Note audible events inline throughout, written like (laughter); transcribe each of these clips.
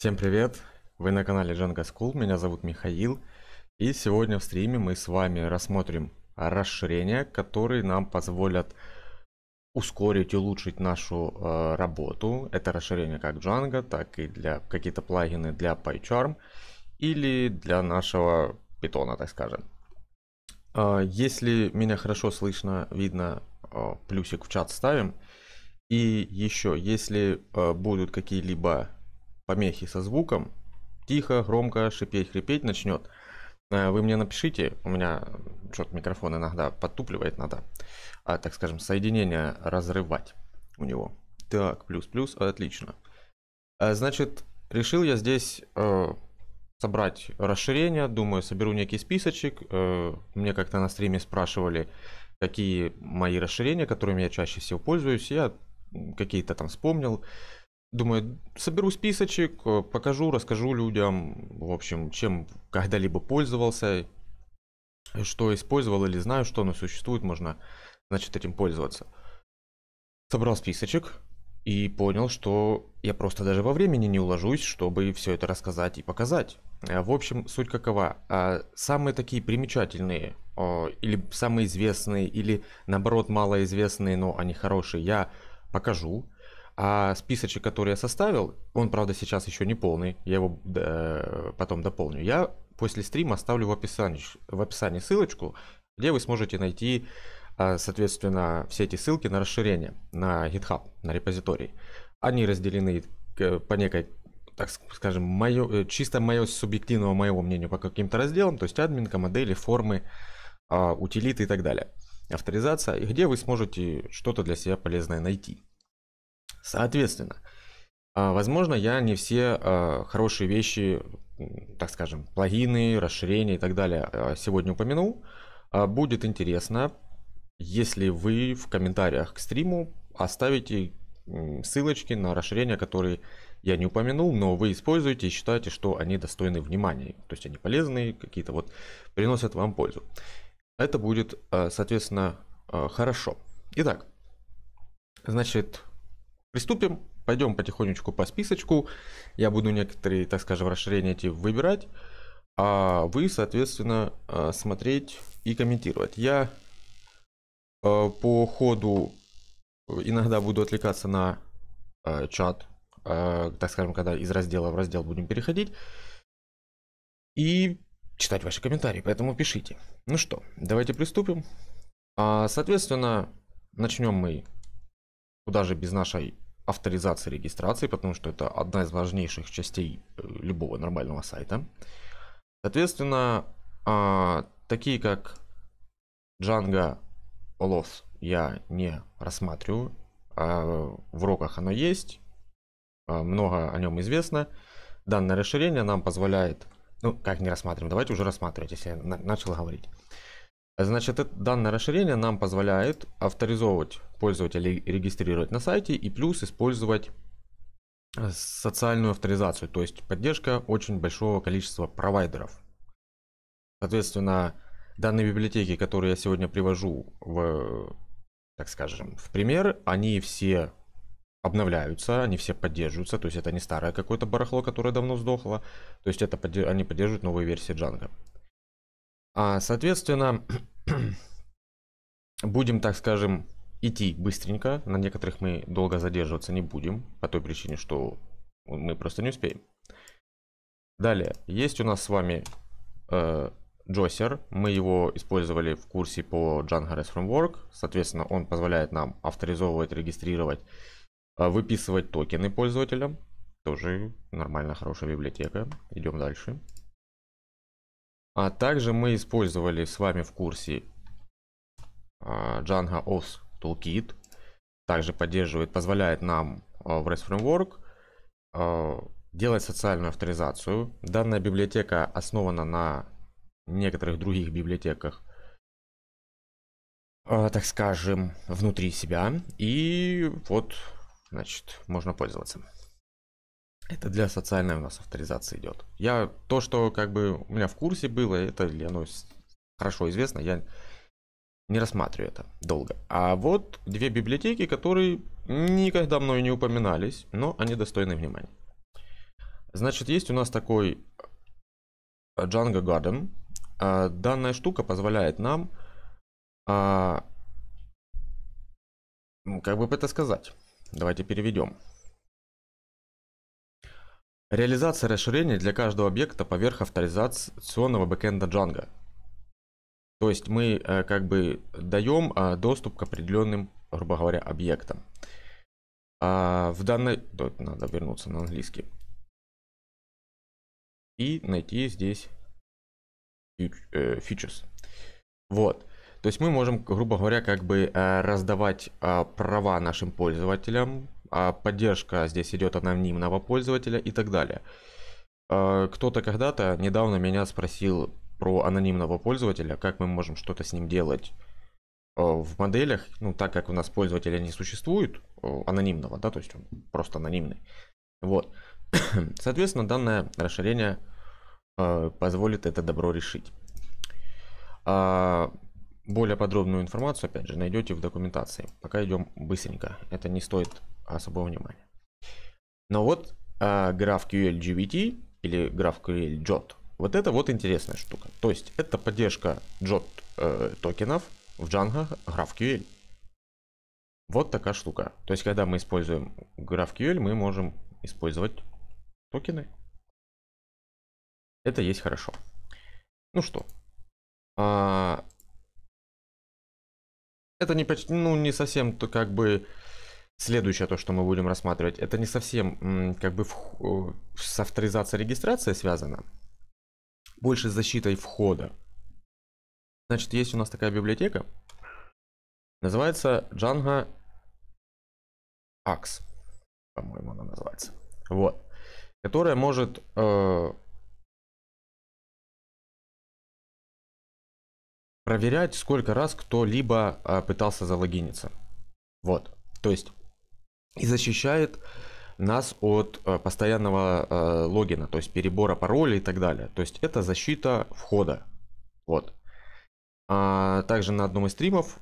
Всем привет! Вы на канале Django School, меня зовут Михаил. И сегодня в стриме мы с вами рассмотрим расширения, которые нам позволят ускорить, и улучшить нашу э, работу. Это расширение как Django, так и для какие-то плагины для PyCharm или для нашего питона, так скажем. Э, если меня хорошо слышно, видно, э, плюсик в чат ставим. И еще, если э, будут какие-либо помехи со звуком, тихо, громко, шипеть, хрипеть начнет, э, вы мне напишите, у меня что-то микрофон иногда подтупливает, надо, а, так скажем, соединение разрывать у него. Так, плюс-плюс, отлично. Э, значит, решил я здесь э, собрать расширение, думаю, соберу некий списочек. Э, мне как-то на стриме спрашивали, какие мои расширения, которыми я чаще всего пользуюсь. Я какие-то там вспомнил. Думаю, соберу списочек, э, покажу, расскажу людям, в общем, чем когда-либо пользовался, что использовал или знаю, что оно существует, можно, значит, этим пользоваться. Собрал списочек и понял, что я просто даже во времени не уложусь, чтобы все это рассказать и показать. Э, в общем, суть какова. А самые такие примечательные, э, или самые известные, или наоборот малоизвестные, но они хорошие, я покажу. А списочек, который я составил, он, правда, сейчас еще не полный, я его э, потом дополню. Я после стрима оставлю в описании, в описании ссылочку, где вы сможете найти, э, соответственно, все эти ссылки на расширение, на GitHub, на репозиторий. Они разделены по некой так скажем, мое, э, чисто моё субъективного моего мнения по каким-то разделам, то есть админка, модели, формы, а, утилиты и так далее. Авторизация, где вы сможете что-то для себя полезное найти. Соответственно, а, возможно, я не все а, хорошие вещи, так скажем, плагины, расширения и так далее а, сегодня упомянул. Будет интересно, если вы в комментариях к стриму оставите ссылочки на расширения, которые я не упомянул, но вы используете и считаете, что они достойны внимания. То есть они полезные, какие-то вот приносят вам пользу. Это будет, соответственно, хорошо. Итак, значит, Приступим, пойдем потихонечку по списочку. Я буду некоторые, так скажем, расширения эти выбирать, а вы, соответственно, э, смотреть и комментировать. Я э, по ходу э, иногда буду отвлекаться на чат, так скажем, когда из раздела в раздел будем переходить. И читать ваши комментарии, поэтому пишите. Ну что, давайте приступим. А, соответственно, начнем мы куда же без нашей авторизации регистрации, потому что это одна из важнейших частей э, любого нормального сайта. Соответственно, а, такие как Django, OLOS я не рассматриваю. А, в уроках оно есть, а, много о нем известно. Данное расширение нам позволяет... Ну, как не рассматриваем, давайте уже рассматривать, если я начал говорить. Значит, это, данное расширение нам позволяет авторизовывать пользователя регистрировать на сайте и плюс использовать э, социальную авторизацию, то есть поддержка очень большого количества провайдеров. Соответственно, данные библиотеки, которые я сегодня привожу в, так скажем, в пример, они все обновляются, они все поддерживаются, то есть это не старое какое-то барахло, которое давно сдохло, то есть это они поддерживают новые версии Django. А, соответственно, (clears throat) будем, так скажем, идти быстренько. На некоторых мы долго задерживаться не будем, по той причине, что мы просто не успеем. Далее, есть у нас с вами э, Джосер. Мы его использовали в курсе по Django REST Framework. Соответственно, он позволяет нам авторизовывать, регистрировать, э, выписывать токены пользователям. Тоже нормально, хорошая библиотека. Идем дальше. А также мы использовали с вами в курсе э, Django os Toolkit также поддерживает, позволяет нам э, в REST Framework э, делать социальную авторизацию. Данная библиотека основана на некоторых других библиотеках, э, так скажем, внутри себя. И вот, значит, можно пользоваться. Это для социальной у нас авторизации идет. Я то, что как бы у меня в курсе было, это для, ну, хорошо известно. Я не рассматриваю это долго. А вот две библиотеки, которые никогда мною не упоминались, но они достойны внимания. Значит, есть у нас такой э, Django Garden. А, данная штука позволяет нам, а, как бы это сказать, давайте переведем. Реализация расширения для каждого объекта поверх авторизационного бэкэнда Django – то есть мы э, как бы даем а, доступ к определенным, грубо говоря, объектам. А, в данной... Надо вернуться на английский. И найти здесь features. Э, вот. То есть мы можем, грубо говоря, как бы э, раздавать а, права нашим пользователям. Поддержка здесь идет анонимного пользователя и так далее. Кто-то когда-то недавно меня спросил, про анонимного пользователя, как мы можем что-то с ним делать э, в моделях, ну, так как у нас пользователя не существует, э, анонимного, да, то есть он просто анонимный. Вот. (coughs) Соответственно, данное расширение э, позволит это добро решить. А, более подробную информацию, опять же, найдете в документации. Пока идем быстренько, это не стоит особого внимания. Но вот а, граф QLGBT или граф QLJOT вот это вот интересная штука. То есть это поддержка JOT э, токенов в Django GraphQL. Вот такая штука. То есть когда мы используем GraphQL, мы можем использовать токены. Это есть хорошо. Ну что. А... Это не, почти, ну, не совсем то как бы следующее то, что мы будем рассматривать. Это не совсем как бы в, э, с авторизацией регистрации связано больше защитой входа. Значит, есть у нас такая библиотека. Называется Django Axe. По-моему, она называется. Вот. Которая может... Э, проверять, сколько раз кто-либо э, пытался залогиниться. Вот. То есть... И защищает нас от э, постоянного э, логина, то есть перебора пароля и так далее. То есть это защита входа. Вот. А также на одном из стримов,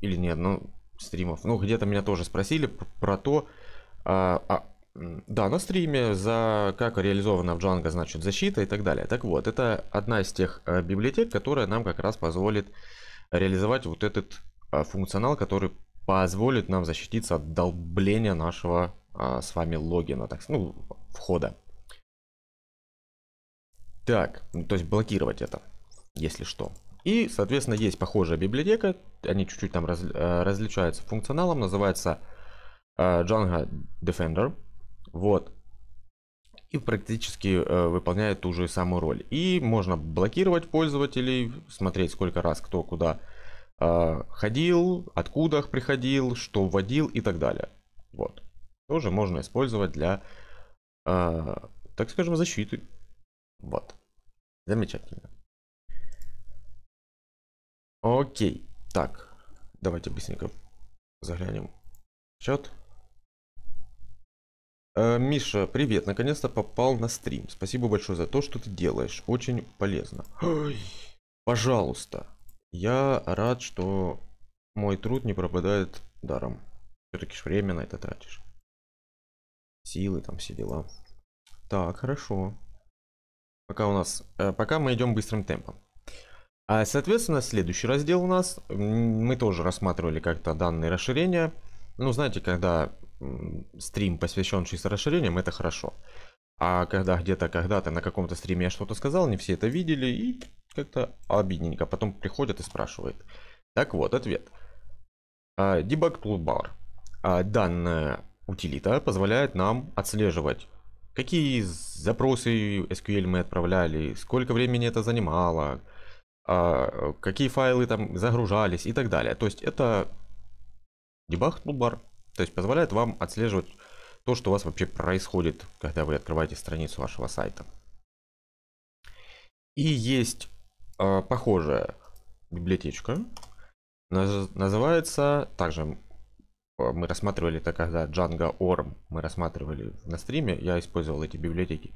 или нет, одном стримов, ну где-то меня тоже спросили про то, а, а, да, на стриме, за как реализована в Django, значит, защита и так далее. Так вот, это одна из тех э, библиотек, которая нам как раз позволит реализовать вот этот функционал, который позволит нам защититься от долбления нашего а, с вами логина, так ну, входа. Так, ну, то есть блокировать это, если что. И, соответственно, есть похожая библиотека, они чуть-чуть там раз, э, различаются функционалом, называется э, Django Defender. Вот. И практически э, выполняет ту же самую роль. И можно блокировать пользователей, смотреть сколько раз кто куда э, ходил, откуда приходил, что вводил и так далее. Вот тоже можно использовать для, э, так скажем, защиты. Вот. Замечательно. Окей. Так, давайте быстренько заглянем в чат. Э, Миша, привет. Наконец-то попал на стрим. Спасибо большое за то, что ты делаешь. Очень полезно. Ой, пожалуйста. Я рад, что мой труд не пропадает даром. Все-таки время на это тратишь силы, там все дела. Так, хорошо. Пока у нас, э, пока мы идем быстрым темпом. А, соответственно, следующий раздел у нас, мы тоже рассматривали как-то данные расширения. Ну, знаете, когда стрим посвящен чисто расширениям, это хорошо. А когда где-то, когда-то на каком-то стриме я что-то сказал, не все это видели и как-то обидненько. Потом приходят и спрашивают. Так вот, ответ. Debug а, toolbar. А, данная утилита позволяет нам отслеживать, какие запросы SQL мы отправляли, сколько времени это занимало, а, какие файлы там загружались и так далее. То есть это дебаг тулбар, ну, то есть позволяет вам отслеживать то, что у вас вообще происходит, когда вы открываете страницу вашего сайта. И есть а, похожая библиотечка, называется также Э, мы рассматривали это когда Django Orm мы рассматривали на стриме, я использовал эти библиотеки.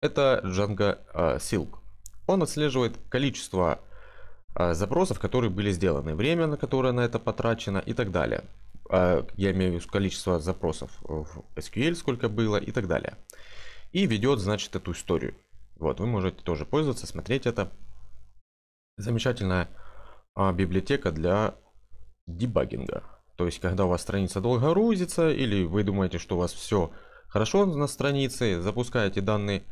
Это Django э, Silk. Он отслеживает количество э, запросов, которые были сделаны, время, на которое на это потрачено и так далее. Э, я имею в виду количество запросов в SQL, сколько было и так далее. И ведет, значит, эту историю. Вот, вы можете тоже пользоваться, смотреть это. Замечательная э, библиотека для дебагинга. То есть, когда у вас страница долго грузится, или вы думаете, что у вас все хорошо на странице, запускаете данные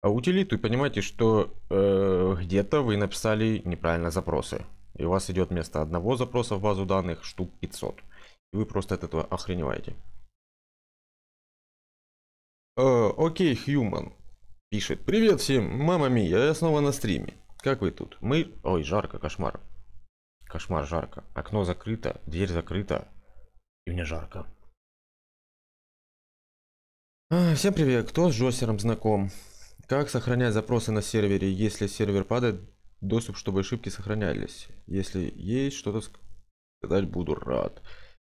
а, утилиту и понимаете, что э, где-то вы написали неправильно запросы. И у вас идет вместо одного запроса в базу данных штук 500. И вы просто от этого охреневаете. Э, окей, okay, Human пишет. Привет всем, мама мия, я снова на стриме. Как вы тут? Мы... Ой, жарко, кошмар. Кошмар, жарко. Окно закрыто, дверь закрыта. И мне жарко. А, всем привет. Кто с Джосером знаком? Как сохранять запросы на сервере, если сервер падает? Доступ, чтобы ошибки сохранялись. Если есть что-то сказать, буду рад.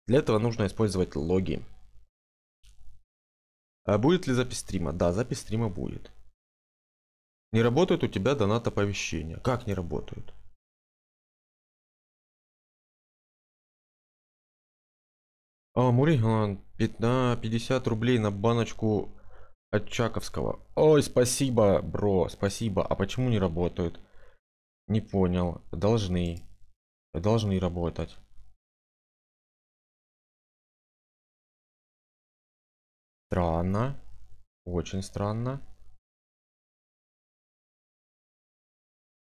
Для этого нужно использовать логи. А будет ли запись стрима? Да, запись стрима будет. Не работают у тебя донат оповещения. Как не работают? А, Мури, 50 рублей на баночку от Чаковского. Ой, спасибо, бро, спасибо. А почему не работают? Не понял. Должны. Должны работать. Странно. Очень странно.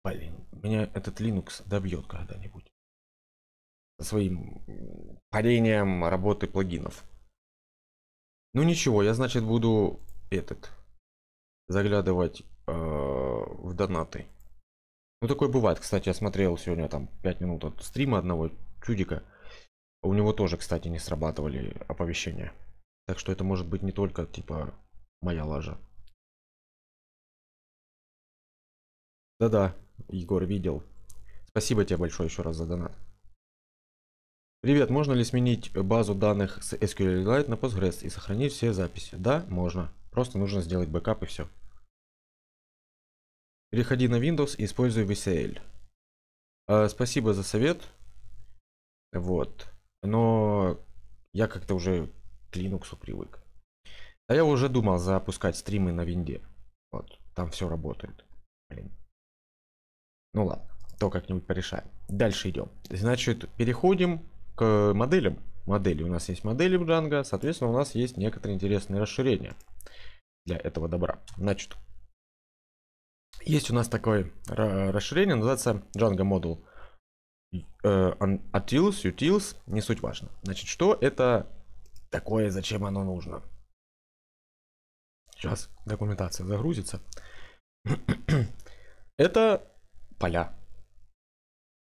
Блин, меня этот Linux добьет когда-нибудь своим парением работы плагинов. Ну ничего, я значит буду этот заглядывать э, в донаты. Ну такое бывает, кстати, я смотрел сегодня там 5 минут от стрима одного чудика. У него тоже, кстати, не срабатывали оповещения. Так что это может быть не только типа моя лажа. Да-да, Егор видел. Спасибо тебе большое еще раз за донат. Ребят, можно ли сменить базу данных с SQLite на Postgres и сохранить все записи? Да, можно. Просто нужно сделать бэкап и все. Переходи на Windows и используй VCL. А, спасибо за совет. Вот. Но я как-то уже к Linux привык. А я уже думал запускать стримы на винде. Вот, там все работает. Блин. Ну ладно, то как-нибудь порешаем. Дальше идем. Значит, переходим к моделям. Модели. У нас есть модели в Django, соответственно, у нас есть некоторые интересные расширения для этого добра. Значит, есть у нас такое расширение, называется Django Model э, Atils, Utils, не суть важно. Значит, что это такое, зачем оно нужно? Сейчас документация загрузится. (clears throat) это поля.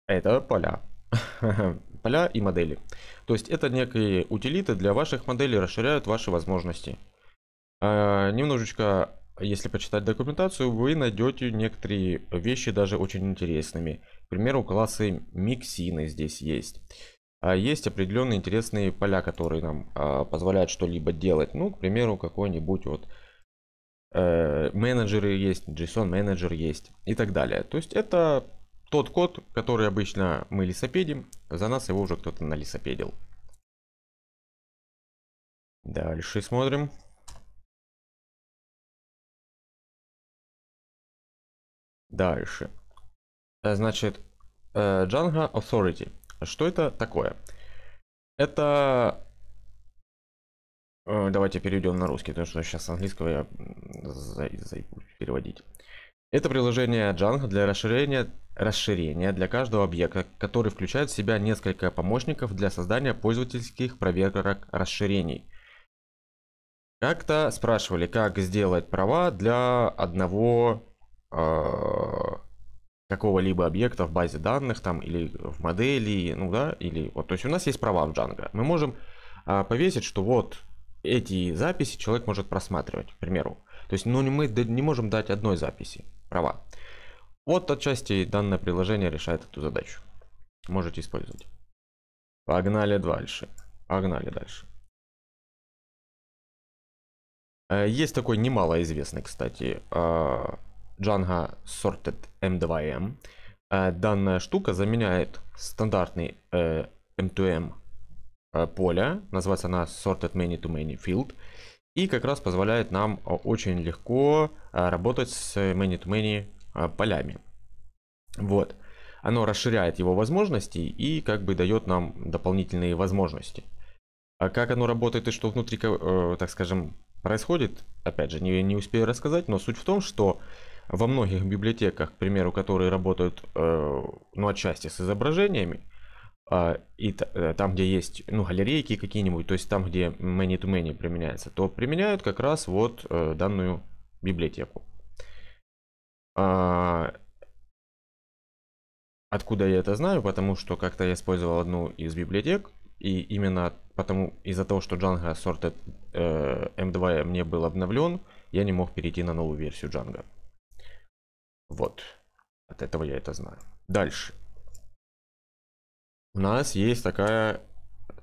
Это поля. (laughs) поля и модели. То есть это некие утилиты для ваших моделей, расширяют ваши возможности. А, немножечко, если почитать документацию, вы найдете некоторые вещи даже очень интересными. К примеру, классы миксины здесь есть. А, есть определенные интересные поля, которые нам а, позволяют что-либо делать. Ну, к примеру, какой-нибудь вот э, менеджеры есть, JSON менеджер есть и так далее. То есть это тот код, который обычно мы лесопедим, за нас его уже кто-то налесопедил. Дальше смотрим. Дальше. Э, значит, Django э, Authority. Что это такое? Это... Э, давайте перейдем на русский, потому что сейчас с английского я зайду переводить. Это приложение Django для расширения расширения для каждого объекта, который включает в себя несколько помощников для создания пользовательских проверок расширений. Как-то спрашивали, как сделать права для одного э, какого-либо объекта в базе данных там или в модели, ну да, или вот. То есть у нас есть права в Django. Мы можем э, повесить, что вот эти записи человек может просматривать, к примеру. То есть ну, мы не можем дать одной записи права. Вот отчасти данное приложение решает эту задачу. Можете использовать. Погнали дальше. Погнали дальше. Э, есть такой немалоизвестный, кстати, э, Django Sorted M2M. Эм эм. э, данная штука заменяет стандартный M2M эм поле. Называется она Sorted Many to Many Field. И как раз позволяет нам а, очень легко а, работать с many-to-many -many а, полями. Вот. Оно расширяет его возможности и как бы дает нам дополнительные возможности. А как оно работает и что внутри, э, так скажем, происходит, опять же, не, не успею рассказать, но суть в том, что во многих библиотеках, к примеру, которые работают, э, ну, отчасти с изображениями, а, и э, там, где есть ну, галерейки какие-нибудь, то есть там, где many-to-many -many применяется, то применяют как раз вот э, данную библиотеку. А, откуда я это знаю? Потому что как-то я использовал одну из библиотек, и именно потому из-за того, что Django Sorted э, M2 эм мне был обновлен, я не мог перейти на новую версию Django. Вот. От этого я это знаю. Дальше у нас есть такая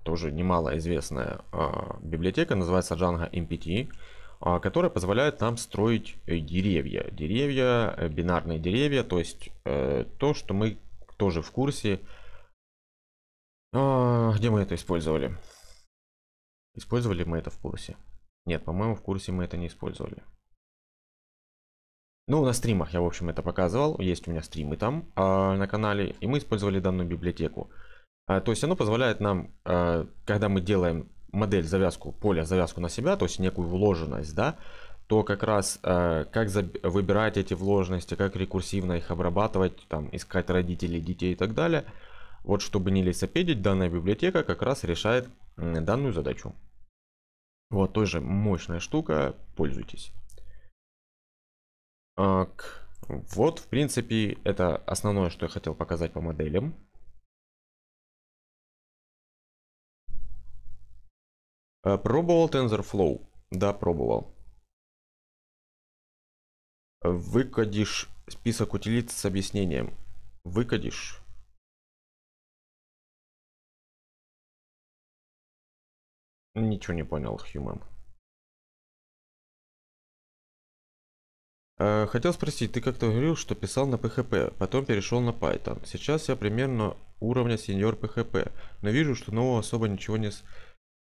тоже немало известная а, библиотека, называется Django MPT, а, которая позволяет нам строить э, деревья. Деревья, э, бинарные деревья, то есть э, то, что мы тоже в курсе. А, где мы это использовали? Использовали мы это в курсе? Нет, по-моему, в курсе мы это не использовали. Ну, на стримах я, в общем, это показывал. Есть у меня стримы там э, на канале. И мы использовали данную библиотеку. А, то есть оно позволяет нам, а, когда мы делаем модель завязку поля, завязку на себя, то есть некую вложенность, да, то как раз а, как выбирать эти вложенности, как рекурсивно их обрабатывать, там, искать родителей, детей и так далее. Вот чтобы не лесопедить, данная библиотека как раз решает данную задачу. Вот тоже мощная штука, пользуйтесь. Вот, в принципе, это основное, что я хотел показать по моделям. Э, пробовал TensorFlow? Да, пробовал. Выкадишь список утилит с объяснением. Выкадишь. Ничего не понял, Human. Э, хотел спросить, ты как-то говорил, что писал на PHP, потом перешел на Python. Сейчас я примерно уровня сеньор PHP, но вижу, что нового особо ничего не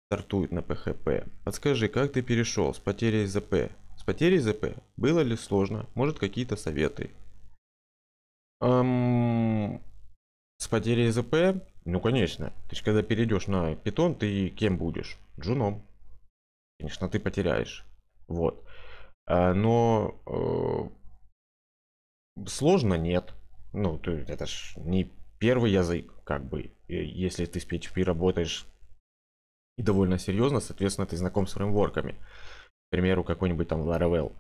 стартует на PHP. Подскажи, как ты перешел с потерей ЗП? С потерей ЗП? Было ли сложно? Может, какие-то советы? Эм... С потерей ЗП? Ну, конечно. Ты же когда перейдешь на питон, ты кем будешь? Джуном. Конечно, ты потеряешь. Вот. А, но э, сложно нет. Ну, ты, это ж не первый язык, как бы. Если ты с PHP работаешь и довольно серьезно, соответственно, ты знаком с фреймворками. К примеру, какой-нибудь там Laravel.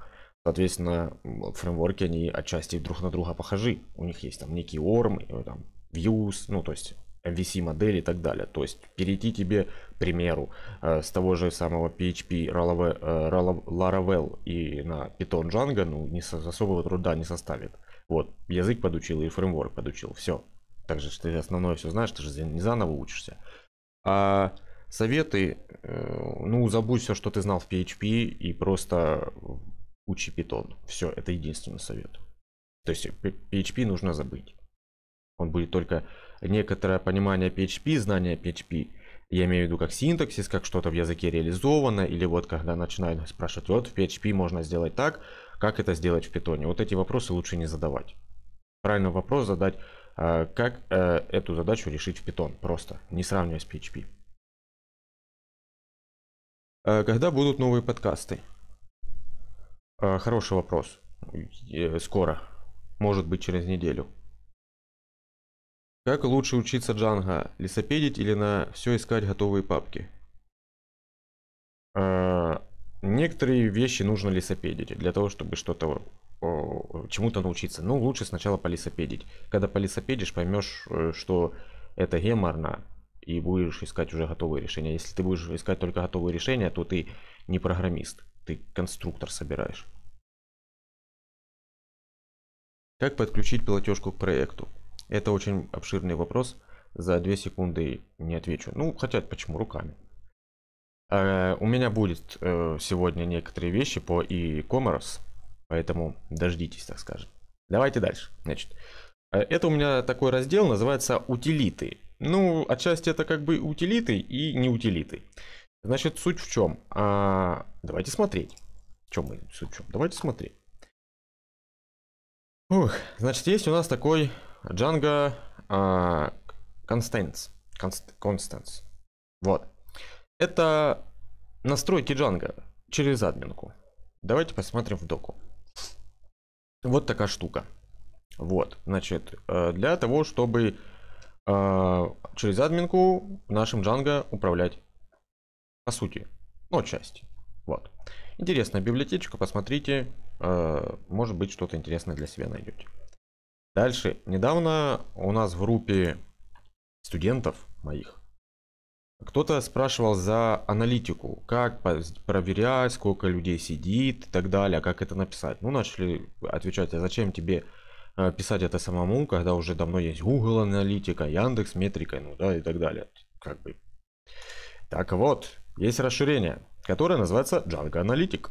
Соответственно, фреймворки, они отчасти друг на друга похожи. У них есть там некий ORM, там Views, ну то есть MVC модели и так далее. То есть перейти тебе, к примеру, э, с того же самого PHP э, Laravel и на Python Django, ну, не со, особого труда не составит. Вот, язык подучил и фреймворк подучил, все. также что ты основное все знаешь, ты же не заново учишься. А советы, э, ну, забудь все, что ты знал в PHP и просто учи Python. Все, это единственный совет. То есть PHP нужно забыть. Он будет только некоторое понимание PHP, знание PHP. Я имею в виду как синтаксис, как что-то в языке реализовано, или вот когда начинают спрашивать, вот в PHP можно сделать так, как это сделать в Python. Вот эти вопросы лучше не задавать. Правильный вопрос задать, э, как э, эту задачу решить в Python, просто не сравнивая с PHP. Э, когда будут новые подкасты? Э, хороший вопрос. Скоро. Может быть, через неделю. Как лучше учиться джанга? Лесопедить или на все искать готовые папки? Э, некоторые вещи нужно лесопедить для того, чтобы что-то чему-то научиться. Ну, лучше сначала полисопедить. Когда полисопедишь, поймешь, что это геморно, и будешь искать уже готовые решения. Если ты будешь искать только готовые решения, то ты не программист, ты конструктор собираешь. Как подключить платежку к проекту? Это очень обширный вопрос. За 2 секунды не отвечу. Ну, хотя почему руками? Э, у меня будет э, сегодня некоторые вещи по e-commerce, поэтому дождитесь, так скажем. Давайте дальше. Значит, э, это у меня такой раздел, называется «Утилиты». Ну, отчасти это как бы утилиты и не утилиты. Значит, суть в чем? А, давайте смотреть. В чем мы суть в чем? Давайте смотреть. Ух, значит, есть у нас такой Django а, Constance. Constance. Вот. Это настройки Django через админку. Давайте посмотрим в доку. Вот такая штука. Вот, значит, э, для того, чтобы а, через админку нашим Django управлять. По сути. Ну, часть. Вот. Интересная библиотечка, посмотрите. А, может быть, что-то интересное для себя найдете. Дальше. Недавно у нас в группе студентов моих кто-то спрашивал за аналитику, как проверять, сколько людей сидит и так далее, а как это написать. Ну, начали отвечать, а зачем тебе Э, писать это самому, когда уже давно есть Google Аналитика, Яндекс Метрика, ну да, и так далее. Как бы. Так вот, есть расширение, которое называется Django Analytic.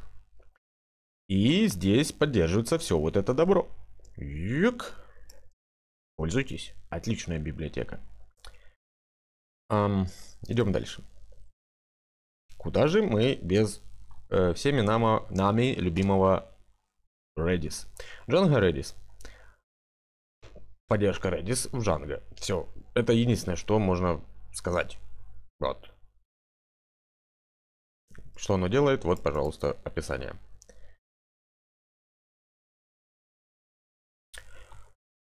И здесь поддерживается все вот это добро. Юк. Пользуйтесь. Отличная библиотека. Um, идем дальше. Куда же мы без э, всеми нама, нами любимого Redis? Django Redis поддержка Redis в Django. Все, это единственное, что можно сказать. Вот. Что оно делает, вот, пожалуйста, описание.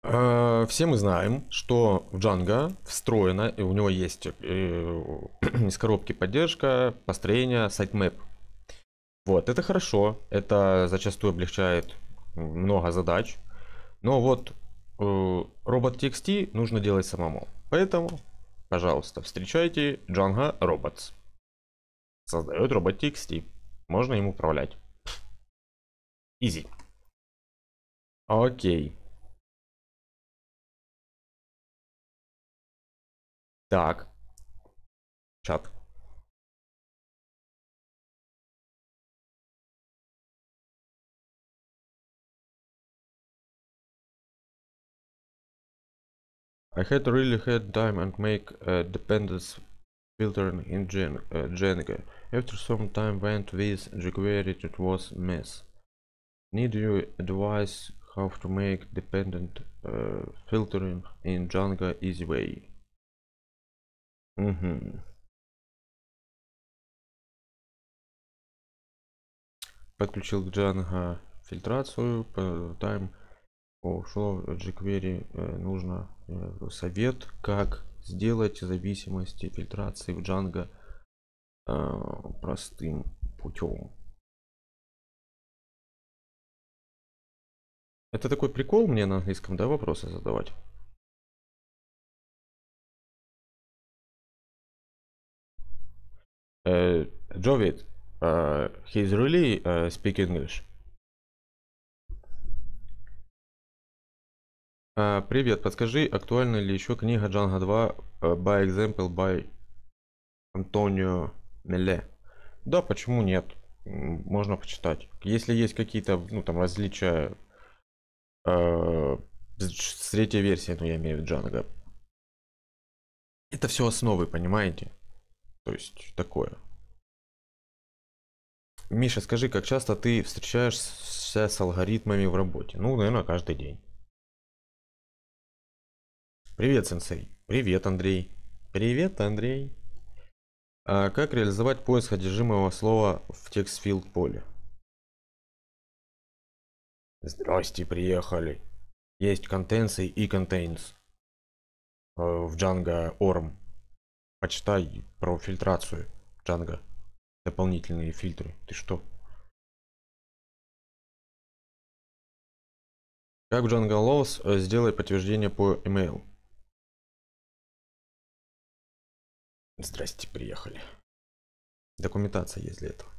Э, все мы знаем, что в Django встроена, и у него есть э, (clears throat) из коробки поддержка, построение, сайтмэп. Вот, это хорошо, это зачастую облегчает много задач. Но вот Э, робот TXT нужно делать самому. Поэтому, пожалуйста, встречайте Django Robots. Создает робот TXT. Можно им управлять. Изи. Окей. Так. Чат. I had really had time and make a dependence filtering in Django. After some time went with jQuery it was mess. Need you advice how to make dependent uh, filtering in Django easy way? Mm -hmm. Подключил к Django фильтрацию, по time ушло jQuery, нужно Э, совет, как сделать зависимости фильтрации в Django э, простым путем. Это такой прикол мне на английском, да, вопросы задавать? Uh, Jovid, uh, he's really uh, speak English. А, привет, подскажи, актуальна ли еще книга Джанга 2 э, by Example by Антонио Меле? Да, почему нет? Можно почитать. Если есть какие-то, ну там различия э, с третьей версии, ну я имею в виду Джанга. Это все основы, понимаете? То есть такое. Миша, скажи, как часто ты встречаешься с алгоритмами в работе? Ну, наверное, каждый день. Привет, сенсей. Привет, Андрей. Привет, Андрей. А как реализовать поиск содержимого слова в текстфилд поле? Здрасте, приехали. Есть контенсы и контейнс. Э, в Django Orm. Почитай про фильтрацию Django. Дополнительные фильтры. Ты что? Как в Django Laws э, сделать подтверждение по email? Здрасте, приехали. Документация есть для этого.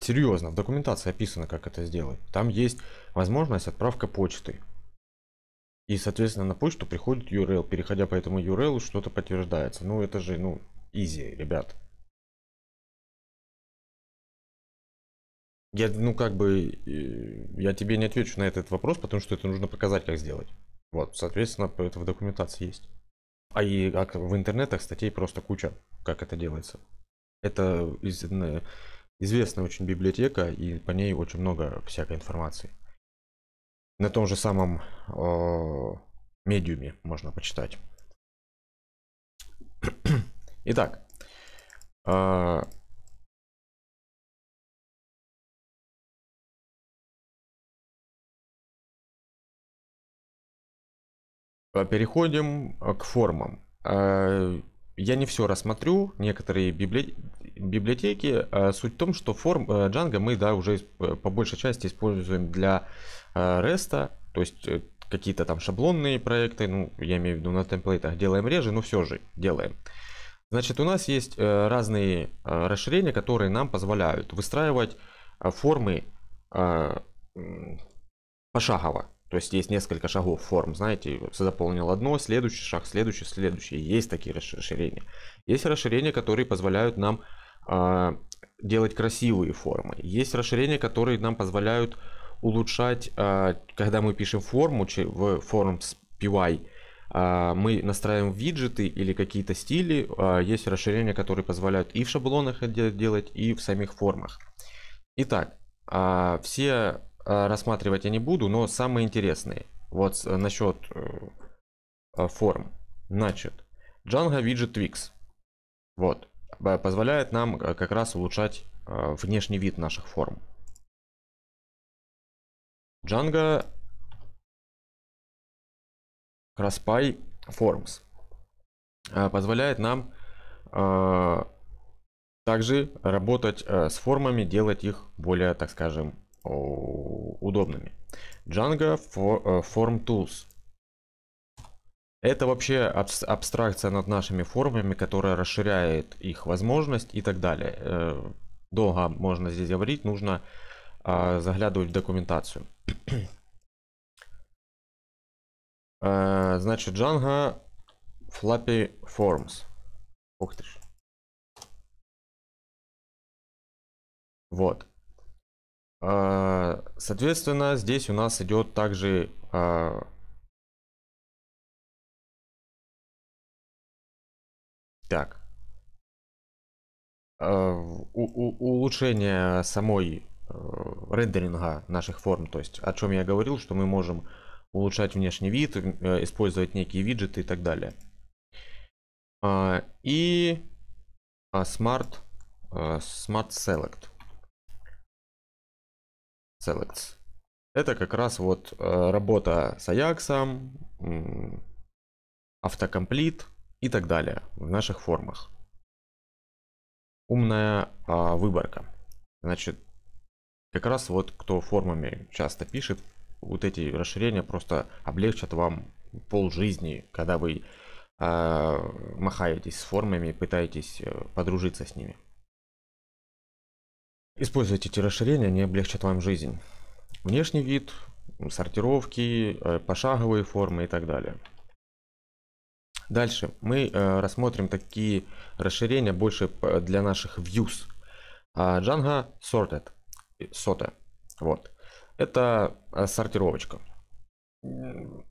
Серьезно, в документации описано, как это сделать. Там есть возможность отправка почты. И, соответственно, на почту приходит URL. Переходя по этому URL, что-то подтверждается. Ну, это же, ну, изи, ребят. Я, ну, как бы, э, я тебе не отвечу на этот вопрос, потому что это нужно показать, как сделать. Вот, соответственно, это в документации есть. А и как в интернетах статей просто куча, как это делается. Это известная очень библиотека, и по ней очень много всякой информации. На том же самом э, медиуме можно почитать. (clears throat) Итак, а, Э, переходим э, к формам. Э, я не все рассмотрю, некоторые библи... библиотеки. Суть в том, что форм Django мы да, уже по большей части используем для REST, то есть какие-то там шаблонные проекты, ну, я имею в виду на темплейтах, делаем реже, но все же делаем. Значит, у нас есть разные расширения, которые нам позволяют выстраивать формы пошагово. То есть есть несколько шагов форм, знаете, заполнил одно, следующий шаг, следующий, следующий. Есть такие расширения. Есть расширения, которые позволяют нам э, делать красивые формы. Есть расширения, которые нам позволяют улучшать, э, когда мы пишем форму че, в Forms PY, э, мы настраиваем виджеты или какие-то стили. Э, есть расширения, которые позволяют и в шаблонах это делать, и в самих формах. Итак, э, все Э, рассматривать я не буду, но самые интересные. Вот э, насчет э, форм. Значит, Django Widget Twix. Вот. Позволяет нам как раз улучшать внешний вид наших форм. Django Crosspy Forms позволяет нам также работать с формами, делать их более, так скажем, удобными. Django э, Form Tools. Это вообще абстракция над нашими формами, которая расширяет их возможность и так далее. Э, долго можно здесь говорить, нужно а, заглядывать в документацию. (clears throat) Э, значит, Django Flappy Forms. Ух ты ж. Вот. А, соответственно, здесь у нас идет также а, так а, улучшение самой э, рендеринга наших форм, то есть о чем я говорил, что мы можем улучшать внешний вид, э, использовать некие виджеты и так далее. И Smart, э, Smart Select. Selects. Это как раз вот э, работа с Ajax, автокомплит и так далее в наших формах. Умная а, выборка. Значит, как раз вот кто формами часто пишет, вот эти расширения просто облегчат вам пол жизни, когда вы э, махаетесь с формами, и пытаетесь э, подружиться с ними. Используйте эти расширения, они облегчат вам жизнь. Внешний вид, сортировки, э, пошаговые формы и так далее. Дальше мы э, рассмотрим такие расширения больше для наших views. А, Django Sorted. Сота. Э, вот. Это сортировочка.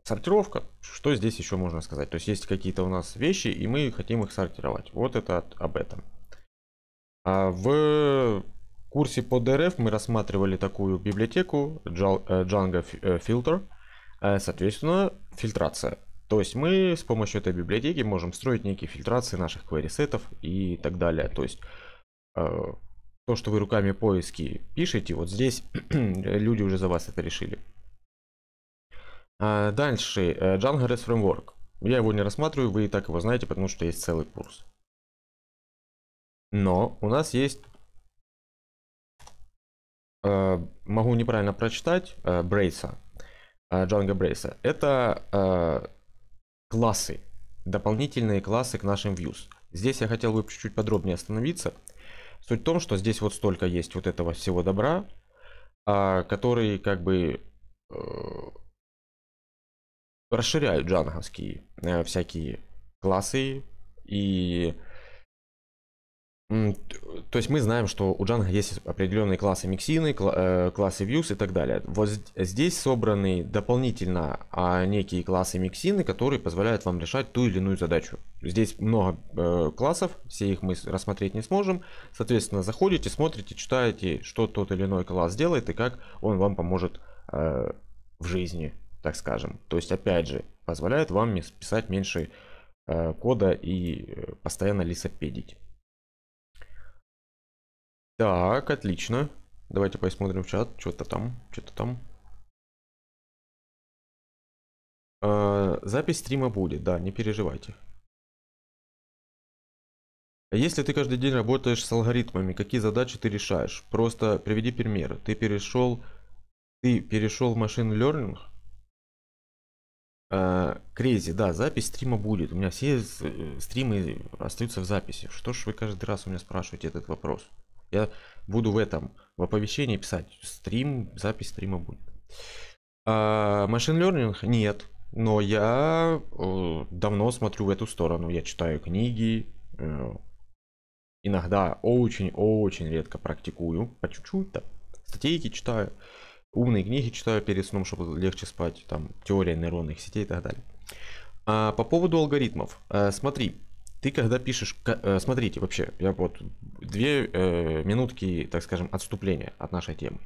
Сортировка. Что здесь еще можно сказать? То есть есть какие-то у нас вещи, и мы хотим их сортировать. Вот это об этом. А в курсе по DRF мы рассматривали такую библиотеку э, Django э, Filter, э, соответственно, фильтрация. То есть мы с помощью этой библиотеки можем строить некие фильтрации наших query-сетов и так далее. То есть то, что вы руками поиски пишете, вот здесь (clears throat) люди уже за вас это решили. А дальше, Django REST Framework. Я его не рассматриваю, вы и так его знаете, потому что есть целый курс. Но у нас есть Э, могу неправильно прочитать, э, Брейса, э, Джанга Брейса, это классы, дополнительные классы к нашим views. Здесь я хотел бы чуть-чуть подробнее остановиться. Суть в том, что здесь вот столько есть вот этого всего добра, который как бы расширяют джанговские всякие классы и то есть мы знаем, что у Django есть определенные классы миксины, э, классы views и так далее. Вот здесь собраны дополнительно а, некие классы миксины, которые позволяют вам решать ту или иную задачу. Здесь много э, классов, все их мы рассмотреть не сможем. Соответственно, заходите, смотрите, читаете, что тот или иной класс делает и как он вам поможет э, в жизни, так скажем. То есть, опять же, позволяет вам писать меньше кода и постоянно лисопедить. Так, отлично. Давайте посмотрим в чат. Что-то там, что-то там. Э, запись стрима будет, да, не переживайте. Если ты каждый день работаешь с алгоритмами, какие задачи ты решаешь? Просто приведи пример. Ты перешел, ты перешел в машин learning? Э, Крейзи, да, запись стрима будет. У меня все э, стримы остаются в записи. Что ж вы каждый раз у меня спрашиваете этот вопрос? Я буду в этом, в оповещении писать. Стрим, запись стрима будет. Машин learning? Нет. Но я э, давно смотрю в эту сторону. Я читаю книги. Э, иногда очень-очень редко практикую. По чуть-чуть, да. Статейки читаю. Умные книги читаю перед сном, чтобы легче спать. Там теория нейронных сетей и так далее. А, по поводу алгоритмов. А, смотри, ты когда пишешь, э, смотрите, вообще, я вот две э, минутки, так скажем, отступления от нашей темы.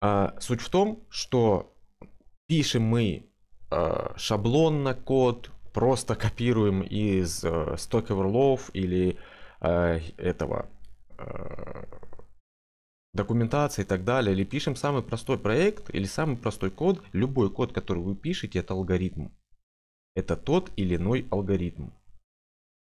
А, суть в том, что пишем мы э, шаблонно код, просто копируем из э, Stack Overflow или э, этого э, документации и так далее, или пишем самый простой проект или самый простой код, любой код, который вы пишете, это алгоритм. Это тот или иной алгоритм.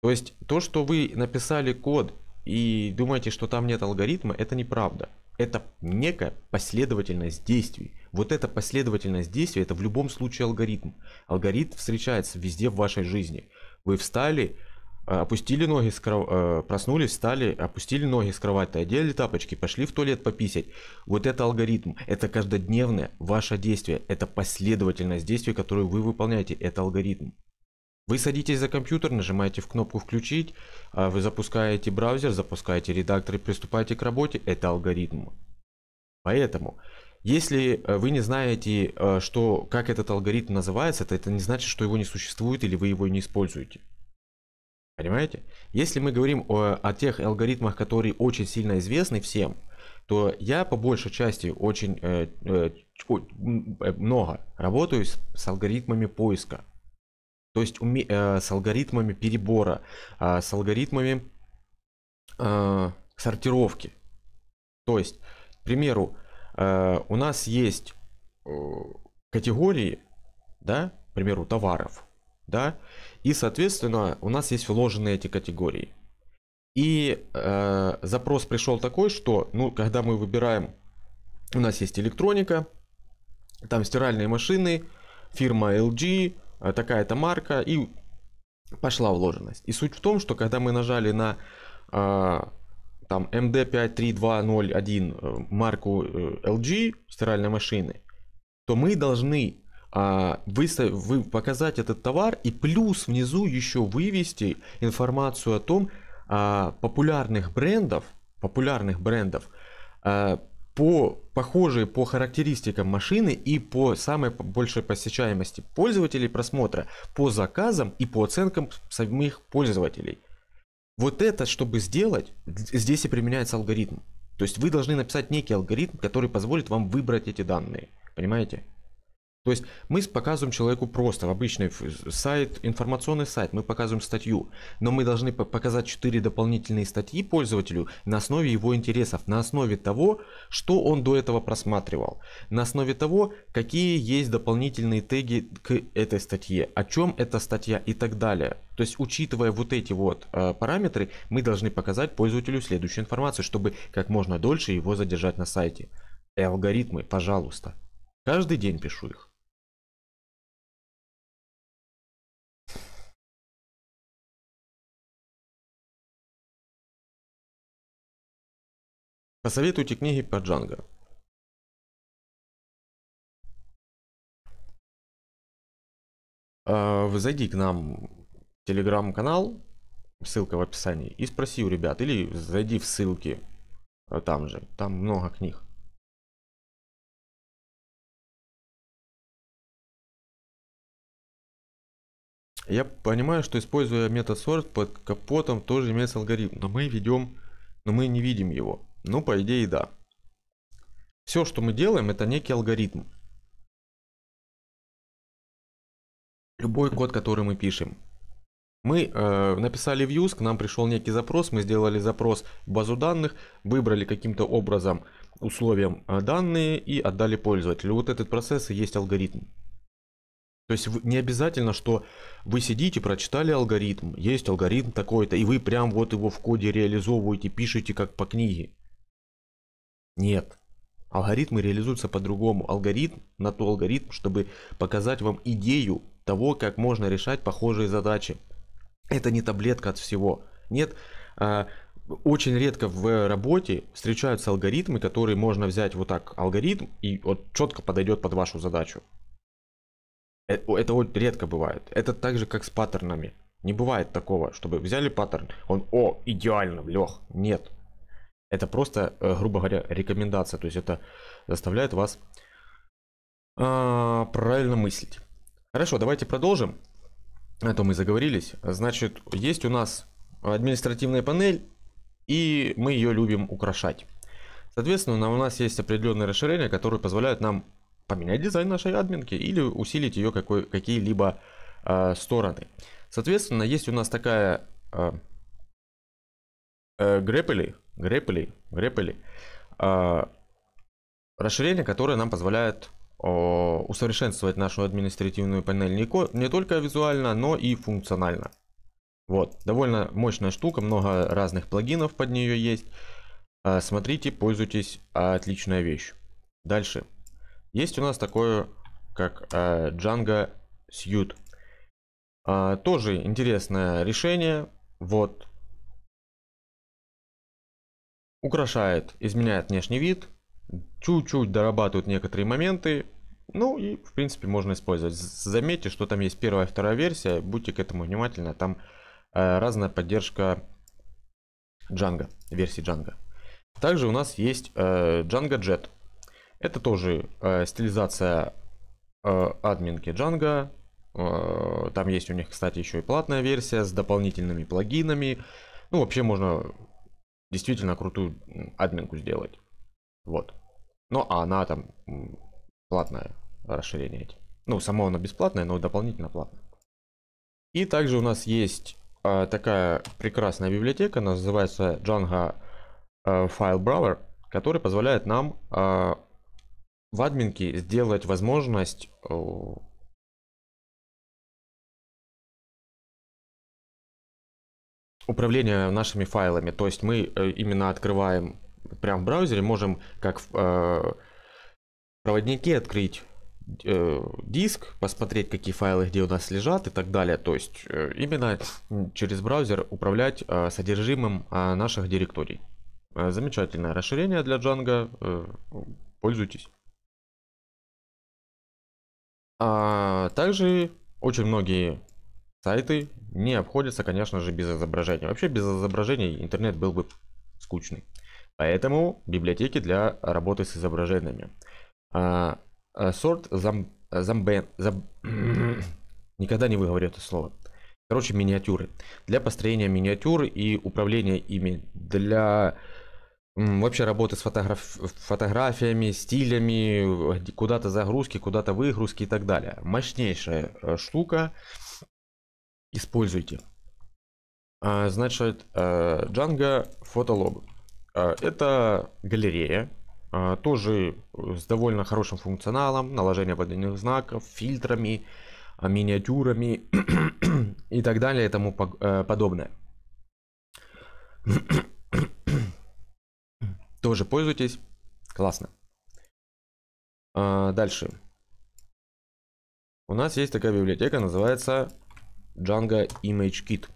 То есть то, что вы написали код и думаете, что там нет алгоритма, это неправда. Это некая последовательность действий. Вот эта последовательность действий, это в любом случае алгоритм. Алгоритм встречается везде в вашей жизни. Вы встали, э, опустили ноги с кров... Э, проснулись, встали, опустили ноги с кровати, одели тапочки, пошли в туалет пописать. Вот это алгоритм, это каждодневное ваше действие, это последовательность действий, которую вы выполняете, это алгоритм. Вы садитесь за компьютер, нажимаете в кнопку «Включить», а вы запускаете браузер, запускаете редактор и приступаете к работе. Это алгоритм. Поэтому, если э, вы не знаете, э, что, как этот алгоритм называется, то это не значит, что его не существует или вы его не используете. Понимаете? Если мы говорим о, о тех алгоритмах, которые очень сильно известны всем, то я по большей части очень э, э, э много работаю с, с алгоритмами поиска. То есть уме... э, с алгоритмами перебора, э, с алгоритмами э, сортировки. То есть, к примеру, э, у нас есть э, категории, да, к примеру, товаров, да, и, соответственно, у нас есть вложенные эти категории. И э, запрос пришел такой, что, ну, когда мы выбираем, у нас есть электроника, там стиральные машины, фирма LG, Э, такая-то марка, и пошла вложенность. И суть в том, что когда мы нажали на э, там MD53201 э, марку LG стиральной машины, то мы должны а, выстав, вы, показать этот товар и плюс внизу еще вывести информацию о том а, популярных брендов, популярных брендов, а, по похожие по характеристикам машины и по самой большей посещаемости пользователей просмотра, по заказам и по оценкам самих пользователей. Вот это, чтобы сделать, здесь и применяется алгоритм. То есть вы должны написать некий алгоритм, который позволит вам выбрать эти данные. Понимаете? То есть мы показываем человеку просто в обычный сайт, информационный сайт, мы показываем статью, но мы должны показать 4 дополнительные статьи пользователю на основе его интересов, на основе того, что он до этого просматривал, на основе того, какие есть дополнительные теги к этой статье, о чем эта статья и так далее. То есть, учитывая вот эти вот э, параметры, мы должны показать пользователю следующую информацию, чтобы как можно дольше его задержать на сайте. И э, алгоритмы, пожалуйста. Каждый день пишу их. Посоветуйте книги по Джанго. А, зайди к нам в телеграм-канал, ссылка в описании, и спроси у ребят, или зайди в ссылки а, там же, там много книг. Я понимаю, что используя метод sort под капотом тоже имеется алгоритм, но мы ведем, но мы не видим его. Ну, по идее, да. Все, что мы делаем, это некий алгоритм. Любой код, который мы пишем. Мы э, написали views, к нам пришел некий запрос, мы сделали запрос в базу данных, выбрали каким-то образом условиям э, данные и отдали пользователю. Вот этот процесс и есть алгоритм. То есть не обязательно, что вы сидите, прочитали алгоритм, есть алгоритм такой-то, и вы прям вот его в коде реализовываете, пишете как по книге. Нет. Алгоритмы реализуются по-другому. Алгоритм на то алгоритм, чтобы показать вам идею того, как можно решать похожие задачи. Это не таблетка от всего. Нет, а, очень редко в работе встречаются алгоритмы, которые можно взять вот так алгоритм и вот четко подойдет под вашу задачу. Э, это вот редко бывает. Это так же, как с паттернами. Не бывает такого, чтобы взяли паттерн, он, о, идеально, Лех. Нет, это просто, э, грубо говоря, рекомендация. То есть это заставляет вас а, правильно мыслить. Хорошо, давайте продолжим. А то мы заговорились. Значит, есть у нас административная панель, и мы ее любим украшать. Соответственно, у нас есть определенные расширения, которые позволяют нам поменять дизайн нашей админки или усилить ее какой, какие-либо э, стороны. Соответственно, есть у нас такая а, э, грэппелей, грэппелей, а, расширение, которое нам позволяет усовершенствовать нашу административную панель не, только визуально, но и функционально. Вот, довольно мощная штука, много разных плагинов под нее есть. А, смотрите, пользуйтесь, а, отличная вещь. Дальше. Есть у нас такое, как Django Suite. Тоже интересное решение. Вот украшает, изменяет внешний вид, чуть-чуть дорабатывают некоторые моменты, ну и в принципе можно использовать. Заметьте, что там есть первая и вторая версия, будьте к этому внимательны, там э, разная поддержка Django, версии Django. Также у нас есть э, Django Jet. Это тоже э, стилизация э, админки Django. Э, там есть у них, кстати, еще и платная версия с дополнительными плагинами. Ну, вообще можно действительно крутую админку сделать. Вот. Ну, а она там платное расширение Ну, само оно бесплатное, но дополнительно платное. И также у нас есть э, такая прекрасная библиотека, она называется Django э, File Browser, который позволяет нам э, в админке сделать возможность управление нашими файлами. То есть мы э, именно открываем прямо в браузере, можем как в э, проводнике открыть э, диск, посмотреть, какие файлы где у нас лежат и так далее. То есть именно через браузер управлять содержимым наших директорий. Замечательное расширение для Django. Пользуйтесь. А также очень многие Сайты не обходятся, конечно же, без изображений. Вообще без изображений интернет был бы скучный. Поэтому библиотеки для работы с изображениями. А, а, сорт зам, замбен... Зам... (clears throat) Никогда не выговорю это слово. Короче, миниатюры. Для построения миниатюр и управления ими. Для вообще работы с фотограф... фотографиями, стилями, куда-то загрузки, куда-то выгрузки и так далее. Мощнейшая э, штука используйте. А, значит, э, Django Photolog. Э, это галерея, э, тоже с довольно хорошим функционалом, наложение водяных знаков, фильтрами, миниатюрами (clears throat) и так далее и тому подобное. (clears throat) Тоже пользуйтесь. Классно. А, дальше. У нас есть такая библиотека, называется Django Image Kit.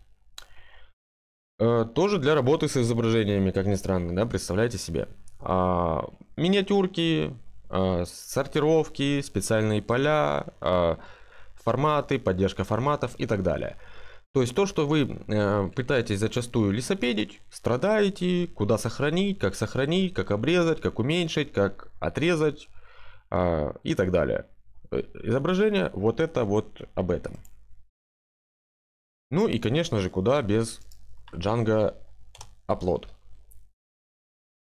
Э, тоже для работы с изображениями, как ни странно, да, представляете себе. А, миниатюрки, а, сортировки, специальные поля, а, форматы, поддержка форматов и так далее. То есть то, что вы э, пытаетесь зачастую лесопедить, страдаете, куда сохранить, как сохранить, как обрезать, как уменьшить, как отрезать э, и так далее. Э, изображение вот это вот об этом. Ну и, конечно же, куда без Django Upload.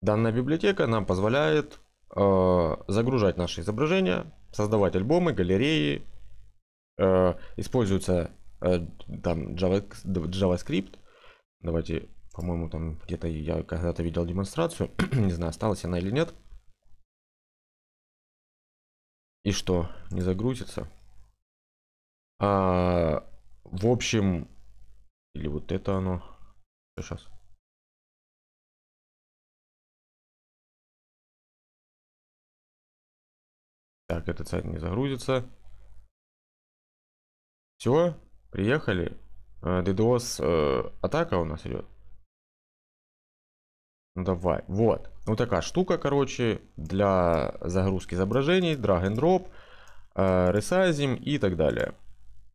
Данная библиотека нам позволяет э, загружать наши изображения, создавать альбомы, галереи. Э, используется э, там JavaScript. Давайте, по-моему, там где-то я когда-то видел демонстрацию. (clears throat) не знаю, осталась она или нет. И что, не загрузится? А, в общем, или вот это оно. Сейчас. Так, этот сайт не загрузится. Все, приехали. Э, DDoS э, атака у нас идет. Ну давай, вот. Вот такая штука, короче, для загрузки изображений, drag and drop, э, resizing и так далее.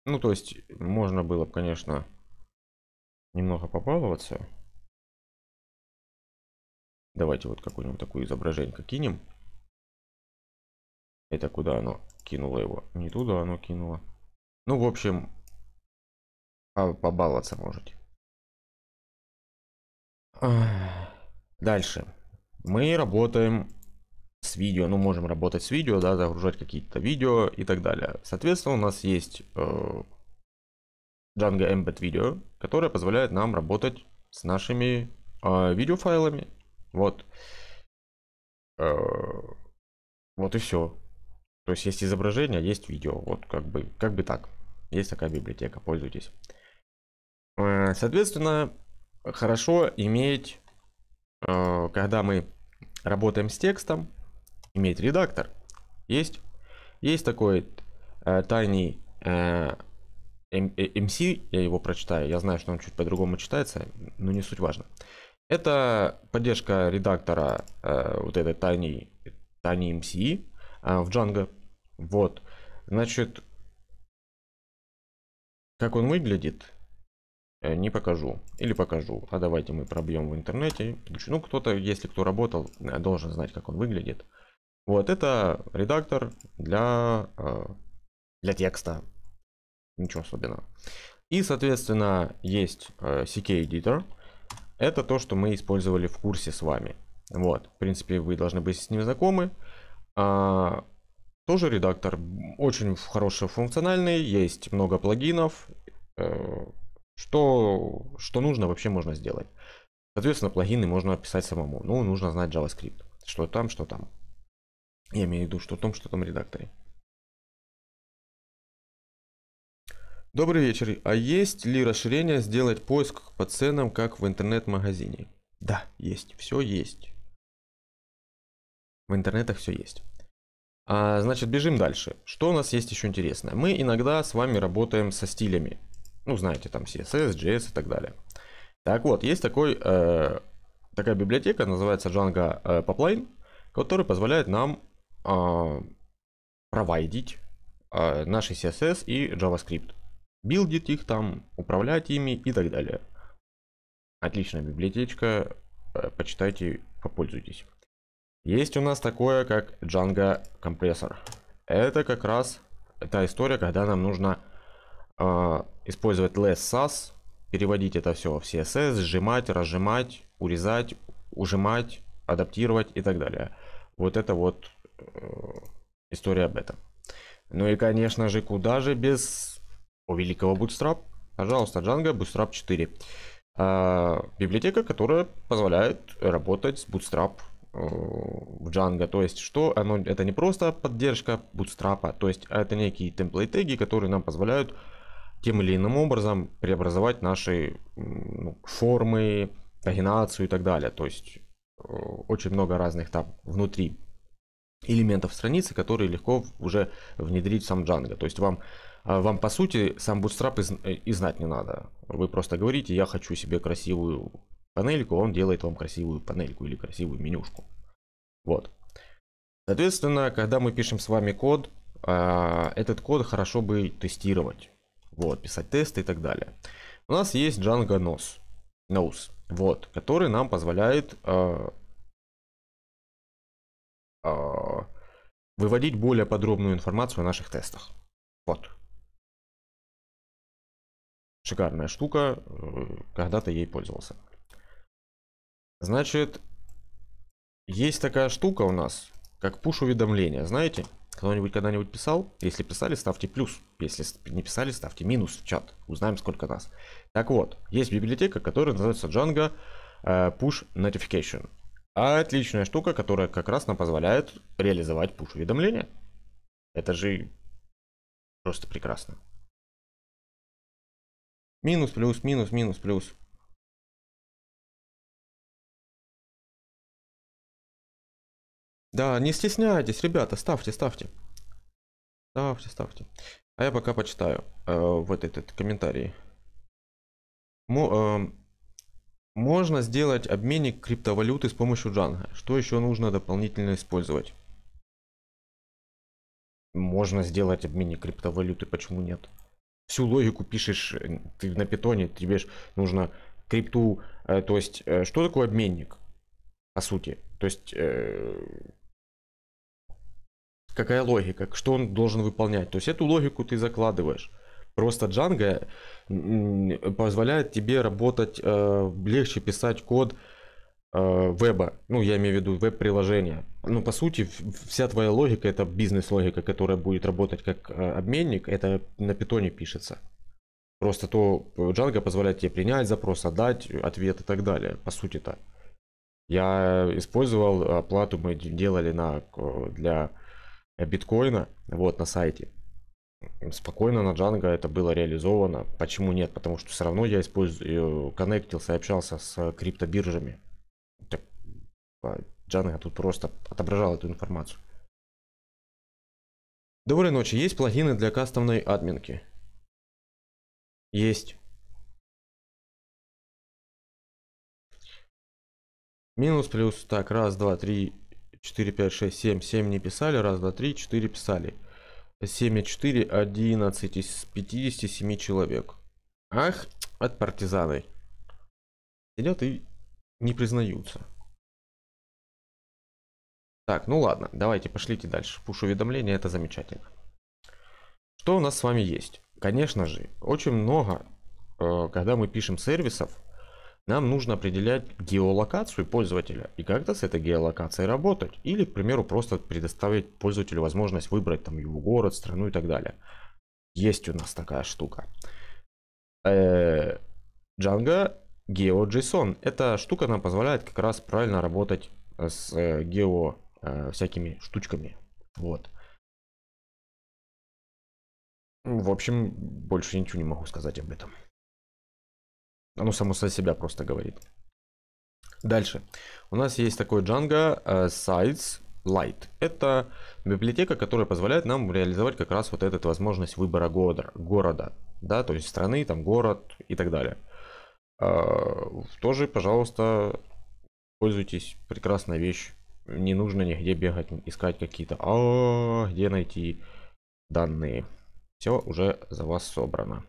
Ну, то есть, э, можно было бы, конечно, немного попаловаться. Давайте вот какую-нибудь такую изображение кинем. Это куда оно кинуло его? Не туда оно кинуло. Ну, в общем, побаловаться можете. Дальше. Мы работаем с видео, ну, можем работать с видео, да, загружать какие-то видео и так далее. Соответственно, у нас есть э, Django Embed Video, которое позволяет нам работать с нашими э, видеофайлами. Вот. Э, вот и все. То есть есть изображение, есть видео. Вот как бы, как бы так. Есть такая библиотека, пользуйтесь. Э, соответственно, хорошо иметь, э, когда мы работаем с текстом, иметь редактор. Есть? Есть такой э, тайный э, MC, эм, э, эм я его прочитаю, я знаю, что он чуть по-другому читается, но не суть важно. Это поддержка редактора э, вот этой тайни, тайни эм MC э, в Django. Вот, значит, как он выглядит, э, не покажу. Или покажу. А давайте мы пробьем в интернете. Ну, кто-то, если кто работал, э, должен знать, как он выглядит. Вот, это редактор для, э, для текста. Ничего особенного. И, соответственно, есть э, CK Editor. Это то, что мы использовали в курсе с вами. Вот, в принципе, вы должны быть с ним знакомы. А, тоже редактор очень хороший, функциональный. Есть много плагинов. Э, что, что нужно, вообще можно сделать. Соответственно, плагины можно писать самому. Ну, нужно знать JavaScript. Что там, что там. Я имею в виду, что в том, что там редакторе. Добрый вечер. А есть ли расширение сделать поиск по ценам, как в интернет-магазине? Да, есть. Все есть. В интернетах все есть. А, значит, бежим дальше. Что у нас есть еще интересное? Мы иногда с вами работаем со стилями. Ну, знаете, там CSS, JS и так далее. Так вот, есть такой, э, такая библиотека, называется Django Pipeline, э, которая позволяет нам а, провайдить а, наши CSS и JavaScript. Билдить их там, управлять ими и так далее. Отличная библиотечка, э, почитайте, попользуйтесь. Есть у нас такое, как Django Compressor. Это как раз та история, когда нам нужно э, использовать less Sass, переводить это все в CSS, сжимать, разжимать, урезать, ужимать, адаптировать и так далее. Вот это вот Э, история об этом. Ну и, конечно же, куда же без у великого Bootstrap? Пожалуйста, Django Bootstrap 4. А, библиотека, которая позволяет работать с Bootstrap э, в Django. То есть, что оно, это не просто поддержка Bootstrap, а, то есть, это некие темплейт которые нам позволяют тем или иным образом преобразовать наши ну, формы, пагинацию и так далее. То есть, э, очень много разных там внутри элементов страницы, которые легко уже внедрить в сам Django. То есть вам, а, вам по сути, сам Bootstrap и, э, и знать не надо. Вы просто говорите, я хочу себе красивую панельку, он делает вам красивую панельку или красивую менюшку. Вот. Соответственно, когда мы пишем с вами код, а, этот код хорошо бы тестировать. Вот, писать тесты и так далее. У нас есть Django Nose, Nose вот, который нам позволяет а, выводить более подробную информацию о наших тестах. Вот. Шикарная штука, э, когда-то ей пользовался. Значит, есть такая штука у нас, как пуш-уведомления, знаете? Кто-нибудь когда-нибудь писал? Если писали, ставьте плюс. Если не писали, ставьте минус в чат. Узнаем, сколько нас. Так вот, есть библиотека, которая называется Django э, Push Notification. Отличная штука, которая как раз нам позволяет реализовать пуш-уведомления. Это же просто прекрасно. Минус, плюс, минус, минус, плюс. Да, не стесняйтесь, ребята, ставьте, ставьте. Ставьте, ставьте. А я пока почитаю э, вот этот комментарий. Мо, э, можно сделать обменник криптовалюты с помощью Django. Что еще нужно дополнительно использовать? Можно сделать обменник криптовалюты, почему нет? Всю логику пишешь э, ты на питоне, тебе же нужно крипту, э, то есть э, что такое обменник? По сути, то есть какая логика, что он должен выполнять. То есть эту логику ты закладываешь. Просто Django позволяет тебе работать, э, легче писать код э, веба. Ну, я имею в виду веб-приложение. Ну, по сути, вся твоя логика это бизнес-логика, которая будет работать как э, обменник. Это на питоне пишется. Просто то Django позволяет тебе принять запрос, отдать ответ и так далее. По сути-то. Я использовал оплату, мы делали на, для биткоина вот на сайте спокойно на Джанго это было реализовано. Почему нет? Потому что все равно я использую, э, коннектился, общался с криптобиржами. А, джанго тут просто отображал эту информацию. Доброй ночи. Есть плагины для кастомной админки? Есть. Минус, плюс. Так, раз, два, три, четыре, пять, шесть, семь. Семь не писали. Раз, два, три, четыре писали. 7 и 4, 11 из 57 человек. Ах, от партизаны. Сидят и не признаются. Так, ну ладно, давайте пошлите дальше. Пуш уведомления, это замечательно. Что у нас с вами есть? Конечно же, очень много, э, когда мы пишем сервисов, нам нужно определять геолокацию пользователя и как-то с этой геолокацией работать. Или, к примеру, просто предоставить пользователю возможность выбрать там его город, страну и так далее. Есть у нас такая штука. Э, Django GeoJSON. Эта штука нам позволяет как раз правильно работать с э, гео э, всякими штучками. Вот. В общем, больше ничего не могу сказать об этом. Оно само за себя просто говорит. Дальше. У нас есть такой Django uh, э, Sites Lite. Это библиотека, которая позволяет нам реализовать как раз вот эту возможность выбора года, города. Да, то есть страны, там город и так далее. Uh, тоже, пожалуйста, пользуйтесь. Прекрасная вещь. Не нужно нигде бегать, искать какие-то... А, где найти данные? Все уже за вас собрано.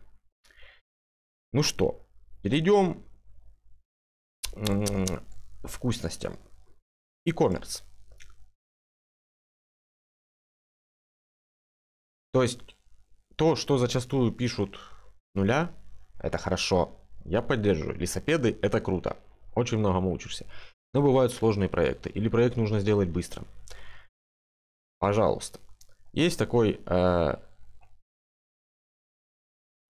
Ну что, Перейдем к вкусностям. e коммерс. То есть то, что зачастую пишут нуля, это хорошо. Я поддерживаю. Лесопеды это круто. Очень многому учишься. Но бывают сложные проекты. Или проект нужно сделать быстро. Пожалуйста. Есть такой э,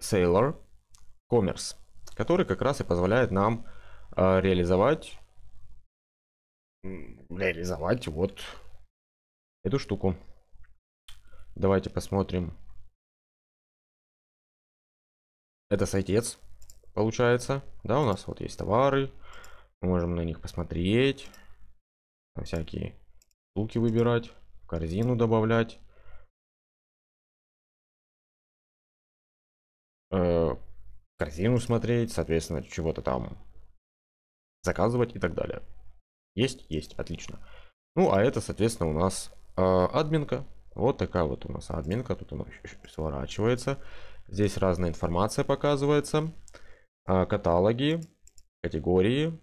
Sailor Commerce который как раз и позволяет нам э, реализовать реализовать вот эту штуку. Давайте посмотрим. Это сайтец получается. Да, у нас вот есть товары. Мы можем на них посмотреть. Всякие штуки выбирать. в Корзину добавлять. Э, корзину смотреть, соответственно, чего-то там заказывать и так далее. Есть? Есть, отлично. Ну, а это, соответственно, у нас э, админка. Вот такая вот у нас админка. Тут она сворачивается. Здесь разная информация показывается. Э, каталоги, категории.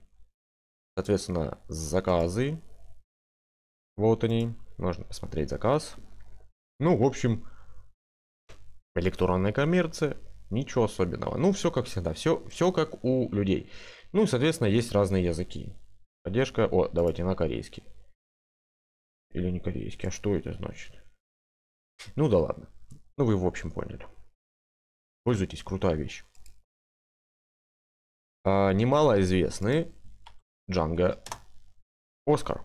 Соответственно, заказы. Вот они. Можно посмотреть заказ. Ну, в общем, электронная коммерция. Ничего особенного. Ну, все как всегда. Все, все как у людей. Ну и, соответственно, есть разные языки. Поддержка... О, давайте на корейский. Или не корейский. А что это значит? Ну да ладно. Ну вы, в общем, поняли. Пользуйтесь, крутая вещь. А, немало известный Джанго Оскар.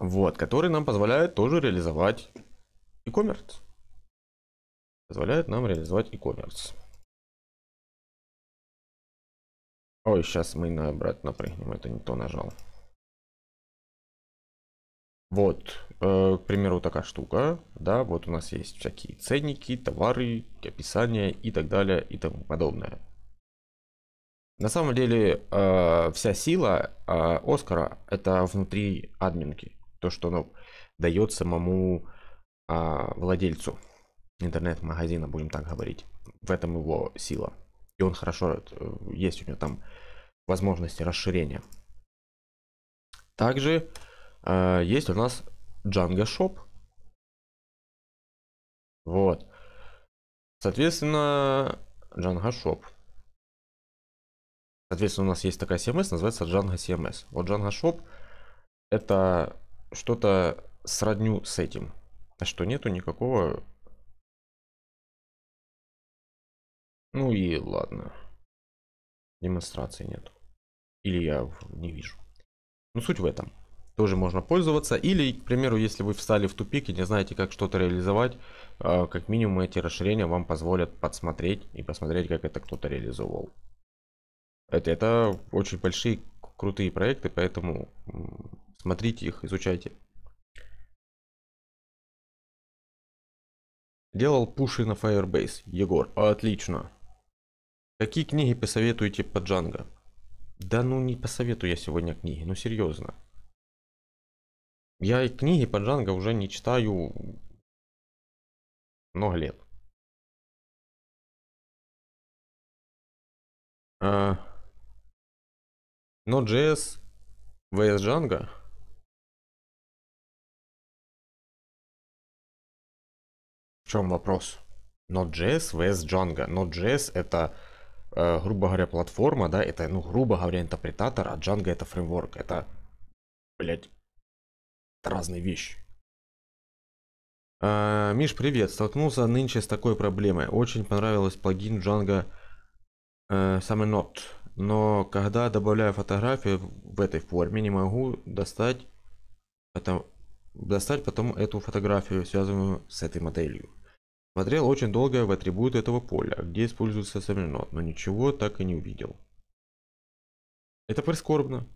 Вот, который нам позволяет тоже реализовать e-commerce позволяет нам реализовать e-commerce. Ой, сейчас мы на обратно прыгнем, это не то нажал. Вот, э, к примеру, такая штука, да, вот у нас есть всякие ценники, товары, описание и так далее и тому подобное. На самом деле э, вся сила э, Оскара это внутри админки, то, что оно дает самому э, владельцу интернет-магазина, будем так говорить. В этом его сила. И он хорошо, э, есть у него там возможности расширения. Также э, есть у нас Django Shop. Вот. Соответственно, Django Shop. Соответственно, у нас есть такая CMS, эм называется Django CMS. Эм вот Django Shop это что-то сродню с этим. А что нету никакого Ну и ладно. Демонстрации нет. Или я не вижу. Но ну, суть в этом. Тоже можно пользоваться. Или, к примеру, если вы встали в тупик и не знаете, как что-то реализовать, а, как минимум эти расширения вам позволят подсмотреть и посмотреть, как это кто-то реализовал. Это, это очень большие, крутые проекты, поэтому смотрите их, изучайте. Делал пуши на Firebase. Егор, отлично. Какие книги посоветуете по Джанго? Да ну не посоветую я сегодня книги, ну серьезно. Я и книги по Джанго уже не читаю много лет. А... Node.js vs Джанго? В чем вопрос? Node.js vs Django. Node.js это грубо говоря, платформа, да, это, ну, грубо говоря, интерпретатор, а Django это фреймворк. Это, блядь, это разные вещи. Э, Миш, привет. Столкнулся нынче с такой проблемой. Очень понравилось плагин Django э, Samenot. Но когда добавляю фотографию в этой форме, не могу достать, потом, достать потом эту фотографию, связанную с этой моделью. Смотрел очень долго в атрибуты этого поля, где используется сомельнот, но ничего так и не увидел. Это прискорбно.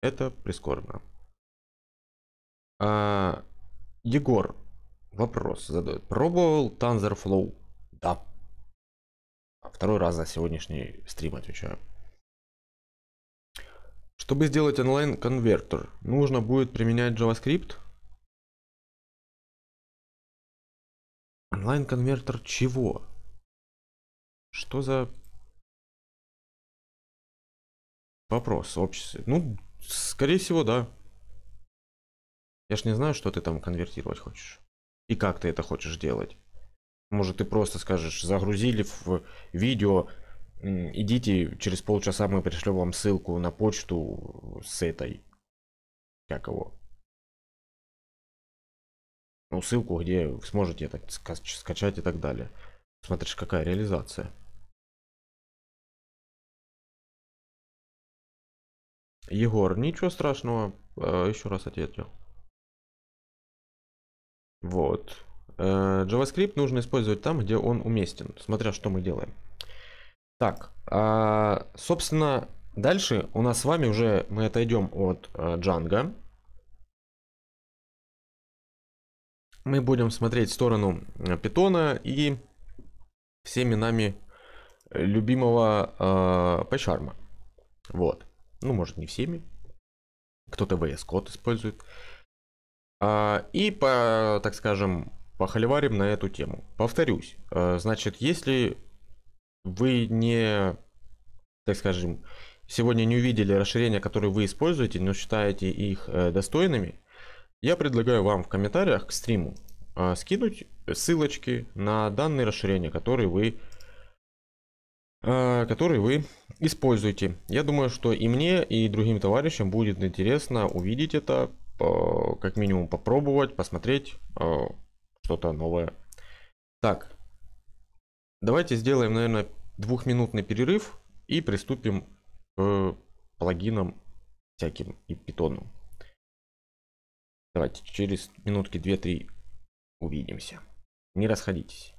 Это прискорбно. А, Егор вопрос задает. Пробовал TensorFlow? Да. А второй раз за сегодняшний стрим отвечаю. Чтобы сделать онлайн-конвертер, нужно будет применять JavaScript – Онлайн-конвертер чего? Что за вопрос общества? Ну, скорее всего, да. Я ж не знаю, что ты там конвертировать хочешь. И как ты это хочешь делать. Может, ты просто скажешь, загрузили в видео, идите, через полчаса мы пришлем вам ссылку на почту с этой, как его, ну, ссылку, где сможете так скачать и так далее. Смотришь, какая реализация. Егор, ничего страшного. Э, еще раз ответил. Вот. Э, JavaScript нужно использовать там, где он уместен, смотря что мы делаем. Так, а, собственно, дальше у нас с вами уже мы отойдем от Django э, мы будем смотреть в сторону э, питона и всеми нами любимого э, пайшарма. Вот. Ну, может, не всеми. Кто-то VS Code использует. А, и по, так скажем, похоливарим на эту тему. Повторюсь. Э, значит, если вы не, так скажем, сегодня не увидели расширения, которые вы используете, но считаете их э, достойными, я предлагаю вам в комментариях к стриму э, скинуть ссылочки на данные расширения, которые вы э, которые вы используете. Я думаю, что и мне, и другим товарищам будет интересно увидеть это, э, как минимум попробовать, посмотреть э, что-то новое. Так, давайте сделаем, наверное, двухминутный перерыв и приступим к плагинам всяким и питону. Давайте через минутки 2-3 увидимся. Не расходитесь.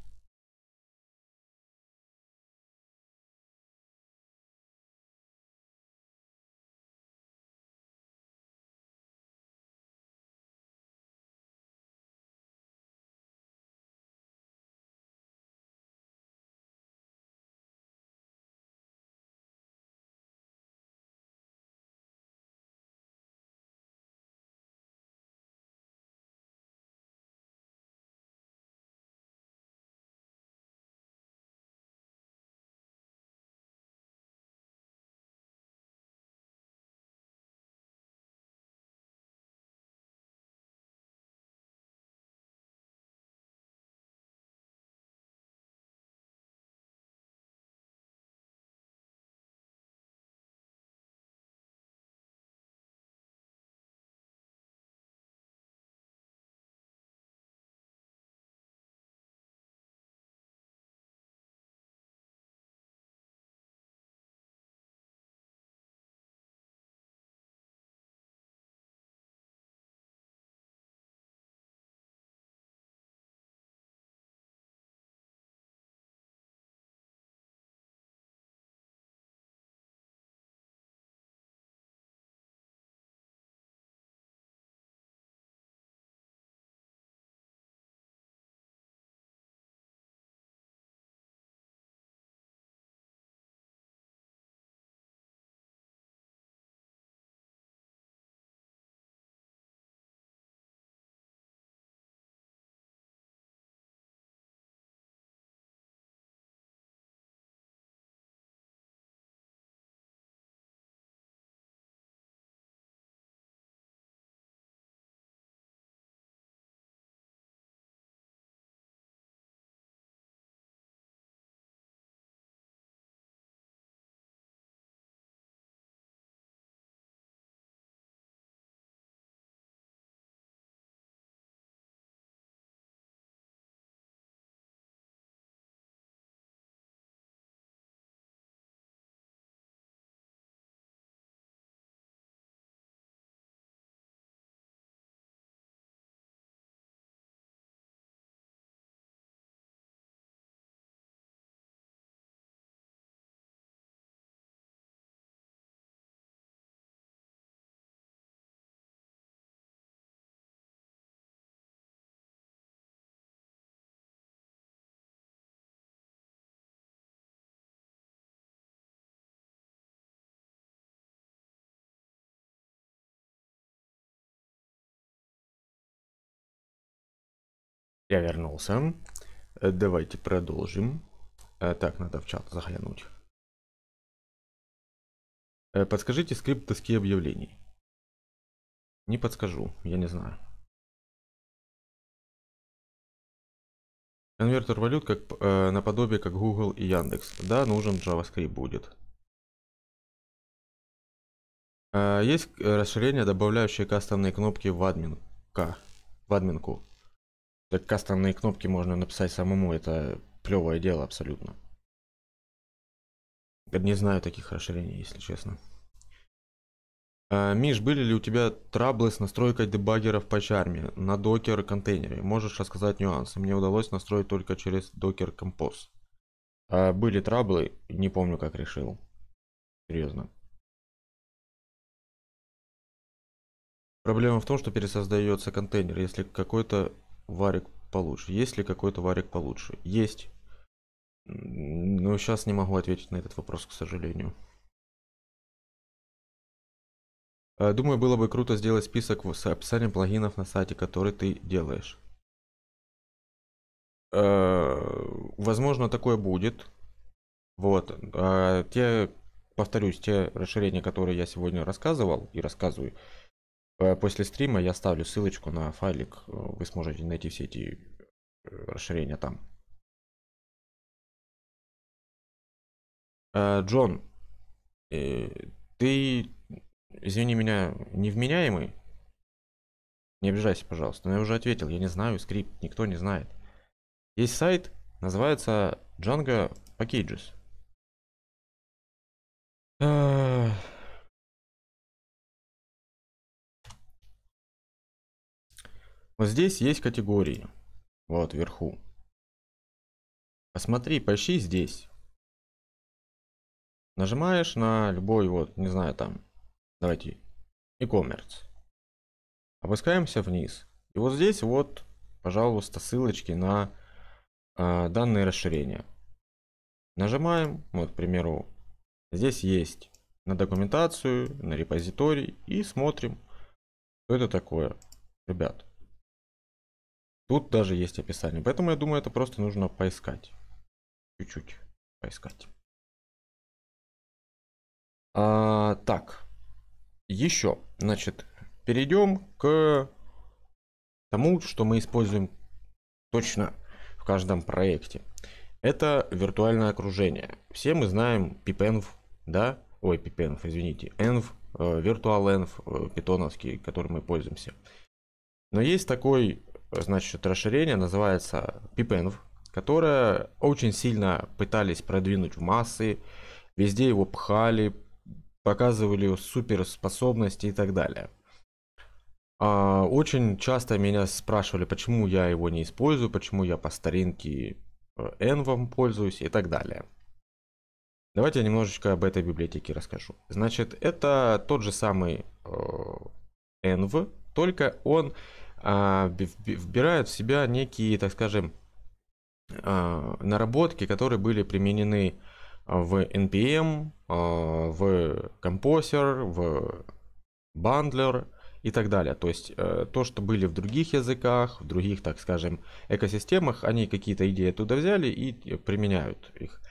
Я вернулся. Э, давайте продолжим. Э, так, надо в чат заглянуть. Э, подскажите скрипт доски объявлений. Не подскажу, я не знаю. Конвертер валют как э, наподобие как Google и Яндекс. Да, нужен JavaScript будет. Э, есть расширение, добавляющее кастомные кнопки в админка, в админку. Так кастомные кнопки можно написать самому, это плевое дело абсолютно. Не знаю таких расширений, если честно. А, Миш, были ли у тебя траблы с настройкой дебаггера в пачарме на докер контейнере? Можешь рассказать нюансы? Мне удалось настроить только через докер композ. А, были траблы, не помню как решил. Серьезно. Проблема в том, что пересоздается контейнер. Если какой-то варик получше? Есть ли какой-то варик получше? Есть. Но сейчас не могу ответить на этот вопрос, к сожалению. А, думаю, было бы круто сделать список с описанием плагинов на сайте, который ты делаешь. А, возможно, такое будет. Вот. А те, повторюсь, те расширения, которые я сегодня рассказывал и рассказываю, Э, после стрима я ставлю ссылочку на файлик, э, вы сможете найти все эти э, расширения там. Джон, ты, извини меня, невменяемый? Не обижайся, пожалуйста, но я уже ответил, я не знаю скрипт, никто не знает. Есть сайт, называется Django Packages. Вот здесь есть категории. Вот вверху. Посмотри, поищи здесь. Нажимаешь на любой, вот, не знаю, там, давайте, e-commerce. Опускаемся вниз. И вот здесь вот, пожалуйста, ссылочки на э, данные расширения. Нажимаем, вот, к примеру, здесь есть на документацию, на репозиторий и смотрим, что это такое, ребят. Тут даже есть описание. Поэтому я думаю, это просто нужно поискать. Чуть-чуть поискать. А, так. Еще. Значит, перейдем к тому, что мы используем точно в каждом проекте. Это виртуальное окружение. Все мы знаем pipenv, да? Ой, pipenv, извините. env, virtualenv, э, э, питоновский, которым мы пользуемся. Но есть такой значит, расширение называется pipenv, которое очень сильно пытались продвинуть в массы, везде его пхали, показывали суперспособности и так далее. А, очень часто меня спрашивали, почему я его не использую, почему я по старинке Envом э, пользуюсь и так далее. Давайте я немножечко об этой библиотеке расскажу. Значит, это тот же самый Env, э, только он а, вбирают в себя некие, так скажем, а, наработки, которые были применены в NPM, а, в Composer, в Bundler и так далее. То есть э, то, что были в других языках, в других, так скажем, экосистемах, они какие-то идеи туда взяли и э, применяют их.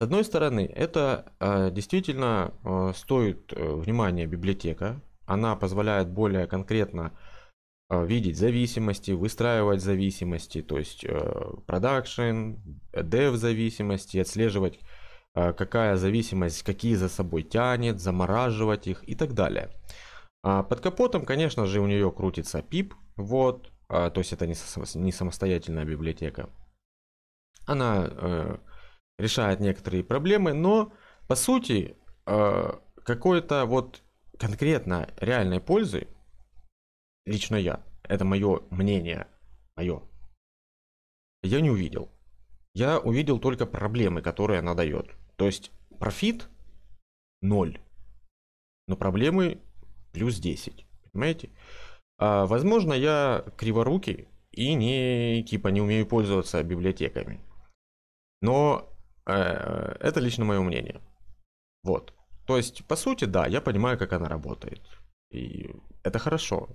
С одной стороны, это э, действительно стоит внимания библиотека. Она позволяет более конкретно Э, видеть зависимости, выстраивать зависимости, то есть э, продакшн, dev зависимости, отслеживать, э, какая зависимость, какие за собой тянет, замораживать их и так далее. А под капотом, конечно же, у нее крутится PIP, вот, а, то есть это не самостоятельная библиотека. Она решает некоторые проблемы, но по сути какой-то вот конкретно реальной пользы лично я, это мое мнение, мое, я не увидел. Я увидел только проблемы, которые она дает. То есть профит ноль, но проблемы плюс 10. Понимаете? А, возможно, я криворукий и не типа не умею пользоваться библиотеками. Но э, это лично мое мнение. Вот. То есть, по сути, да, я понимаю, как она работает. И это хорошо.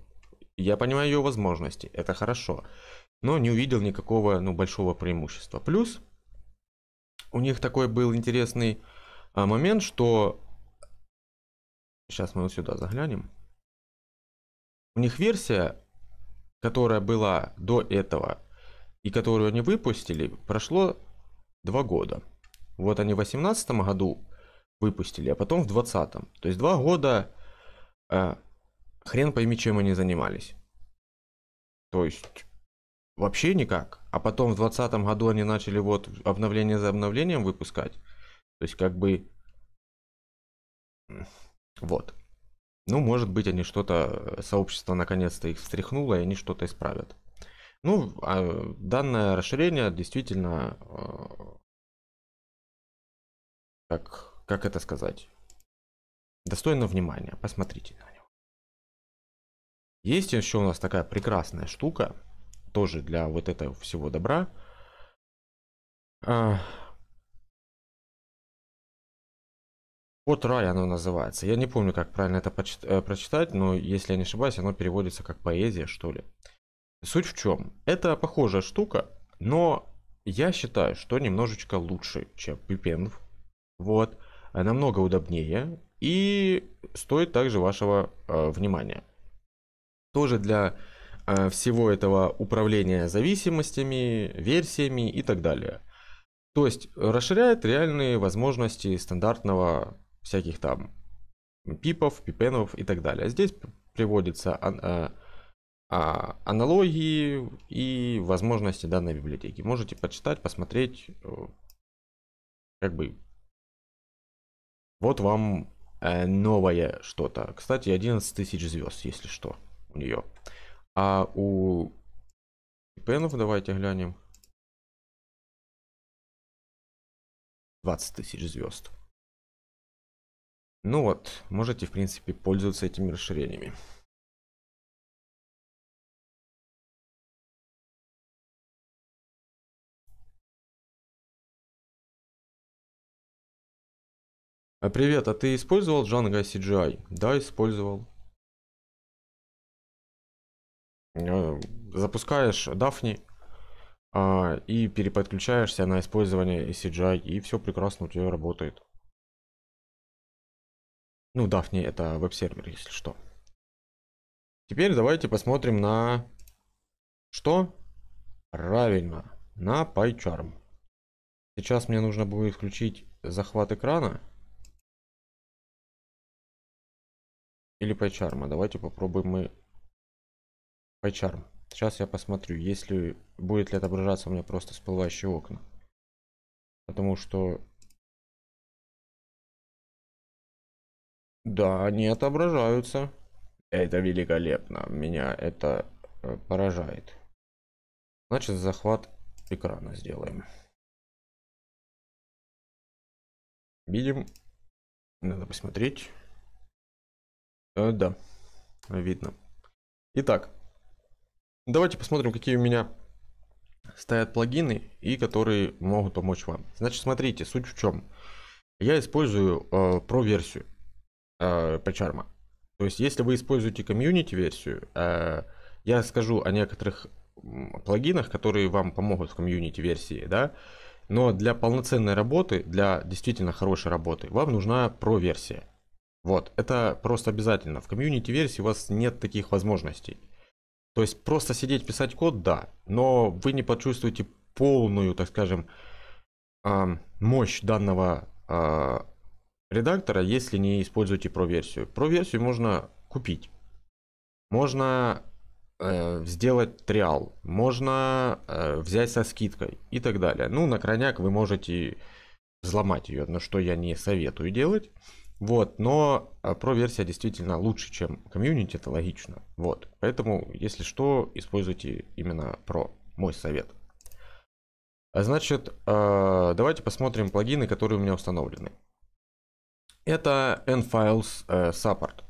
Я понимаю ее возможности, это хорошо. Но не увидел никакого, ну, большого преимущества. Плюс у них такой был интересный а, момент, что... Сейчас мы вот сюда заглянем. У них версия, которая была до этого и которую они выпустили, прошло два года. Вот они в 2018 году выпустили, а потом в 2020. То есть два года э, Хрен пойми, чем они занимались. То есть, вообще никак. А потом в 2020 году они начали вот обновление за обновлением выпускать. То есть, как бы... Вот. Ну, может быть, они что-то, э, сообщество наконец-то их встряхнуло, и они что-то исправят. Ну, а э, данное расширение действительно, э, как, как это сказать, достойно внимания. Посмотрите на него. Есть еще у нас такая прекрасная штука, тоже для вот этого всего добра. А. Вот рай оно называется. Я не помню, как правильно это э, прочитать, но если я не ошибаюсь, оно переводится как поэзия, что ли. Суть в чем? Это похожая штука, но я считаю, что немножечко лучше, чем пипенв. Вот. Намного удобнее и стоит также вашего э, внимания тоже для э, всего этого управления зависимостями, версиями и так далее. То есть расширяет реальные возможности стандартного всяких там пипов, пипенов и так далее. Здесь приводятся а, а, аналогии и возможности данной библиотеки. Можете почитать, посмотреть, э, как бы вот вам э, новое что-то. Кстати, 11 тысяч звезд, если что нее. А у пенов давайте глянем. 20 тысяч звезд. Ну вот, можете, в принципе, пользоваться этими расширениями. А привет, а ты использовал Django CGI? Да, использовал. Э, запускаешь Дафни а, и переподключаешься на использование CGI, и все прекрасно у тебя работает. Ну, Дафни это веб-сервер, если что. Теперь давайте посмотрим на что? Правильно, на PyCharm. Сейчас мне нужно будет включить захват экрана. Или PyCharm. Давайте попробуем мы PyCharm. Сейчас я посмотрю, если будет ли отображаться у меня просто всплывающие окна. Потому что... Да, они отображаются. Это великолепно. Меня это э, поражает. Значит, захват экрана сделаем. Видим. Надо посмотреть. Э, да, видно. Итак, ну, давайте посмотрим, какие у меня стоят плагины и которые могут помочь вам. Значит, смотрите, суть в чем. Я использую э, про-версию э, PCharm. То есть, если вы используете комьюнити-версию, э, я скажу о некоторых плагинах, которые вам помогут в комьюнити-версии, да, но для полноценной работы, для действительно хорошей работы, вам нужна про-версия. Вот, это просто обязательно. В комьюнити-версии у вас нет таких возможностей. То есть просто сидеть писать код, да, но вы не почувствуете полную, так скажем, а, мощь данного а, редактора, если не используете про-версию. Про-версию можно купить, можно э, сделать триал, можно э, взять со скидкой и так далее. Ну, на крайняк вы можете взломать ее, но что я не советую делать. Вот, но а, про-версия действительно лучше, чем комьюнити, это логично. Вот, поэтому, если что, используйте именно про, мой совет. Значит, а, давайте посмотрим плагины, которые у меня установлены. Это nfiles э, support.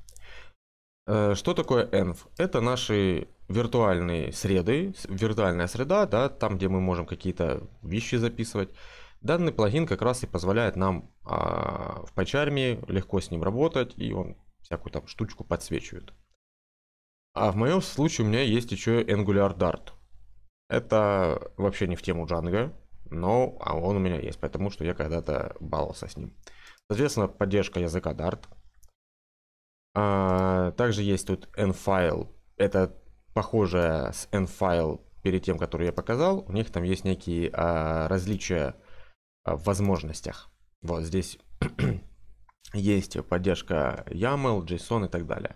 Э, что такое env? Это наши виртуальные среды, виртуальная среда, да, там, где мы можем какие-то вещи записывать. Данный плагин как раз и позволяет нам а, в PyCharm легко с ним работать, и он всякую там штучку подсвечивает. А в моем случае у меня есть еще Angular Dart. Это вообще не в тему Django, но а он у меня есть, потому что я когда-то баловался с ним. Соответственно, поддержка языка Dart. А, также есть тут N-файл. Это похоже с N-файл перед тем, который я показал. У них там есть некие а, различия Э, в возможностях. Вот здесь (clears throat) есть поддержка YAML, JSON и так далее.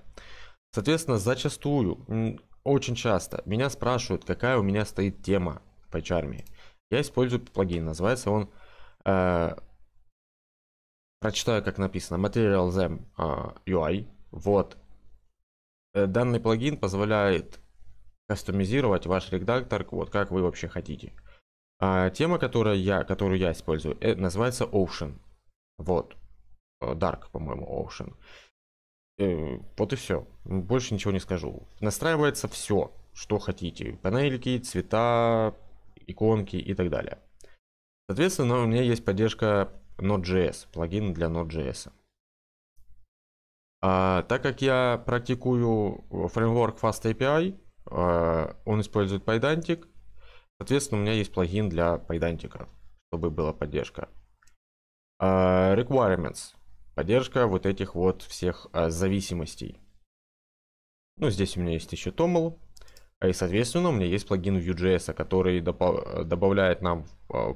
Соответственно, зачастую, очень часто меня спрашивают, какая у меня стоит тема по HRM. Я использую плагин, называется он, э, прочитаю как написано, Material Them э, UI. Вот. Э, данный плагин позволяет кастомизировать ваш редактор, вот как вы вообще хотите. А тема, которая я, которую я использую, э, называется Ocean. Вот. Э, Dark, по-моему, Ocean. Э, вот и все. Больше ничего не скажу. Настраивается все, что хотите. Панельки, цвета, иконки и так далее. Соответственно, у меня есть поддержка Node.js, плагин для Node.js. А, так как я практикую фреймворк FastAPI, он использует Pydantic, Соответственно, у меня есть плагин для пайдантика, чтобы была поддержка. Uh, requirements. Поддержка вот этих вот всех uh, зависимостей. Ну, здесь у меня есть еще Toml. А, и, соответственно, у меня есть плагин Vue.js, который э, добавляет нам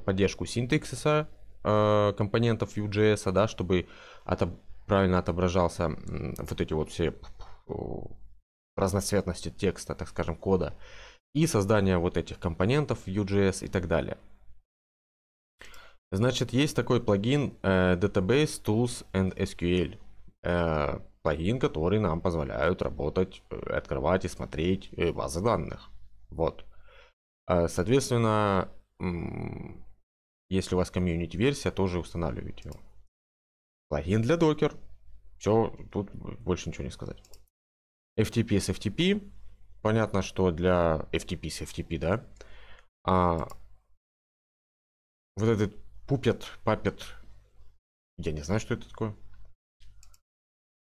поддержку синтаксиса компонентов Vue.js, да, чтобы отоб правильно отображался вот эти вот все разноцветности текста, так скажем, кода и создание вот этих компонентов UGS и так далее. Значит, есть такой плагин э, Database Tools and SQL. Э, плагин, который нам позволяет работать, э, открывать и смотреть э, базы данных. Вот. Э, соответственно, если у вас комьюнити версия, тоже устанавливайте его. Плагин для Docker. Все, тут больше ничего не сказать. FTP с FTP Понятно, что для FTP с FTP, да? А вот этот пупет, папет, я не знаю, что это такое.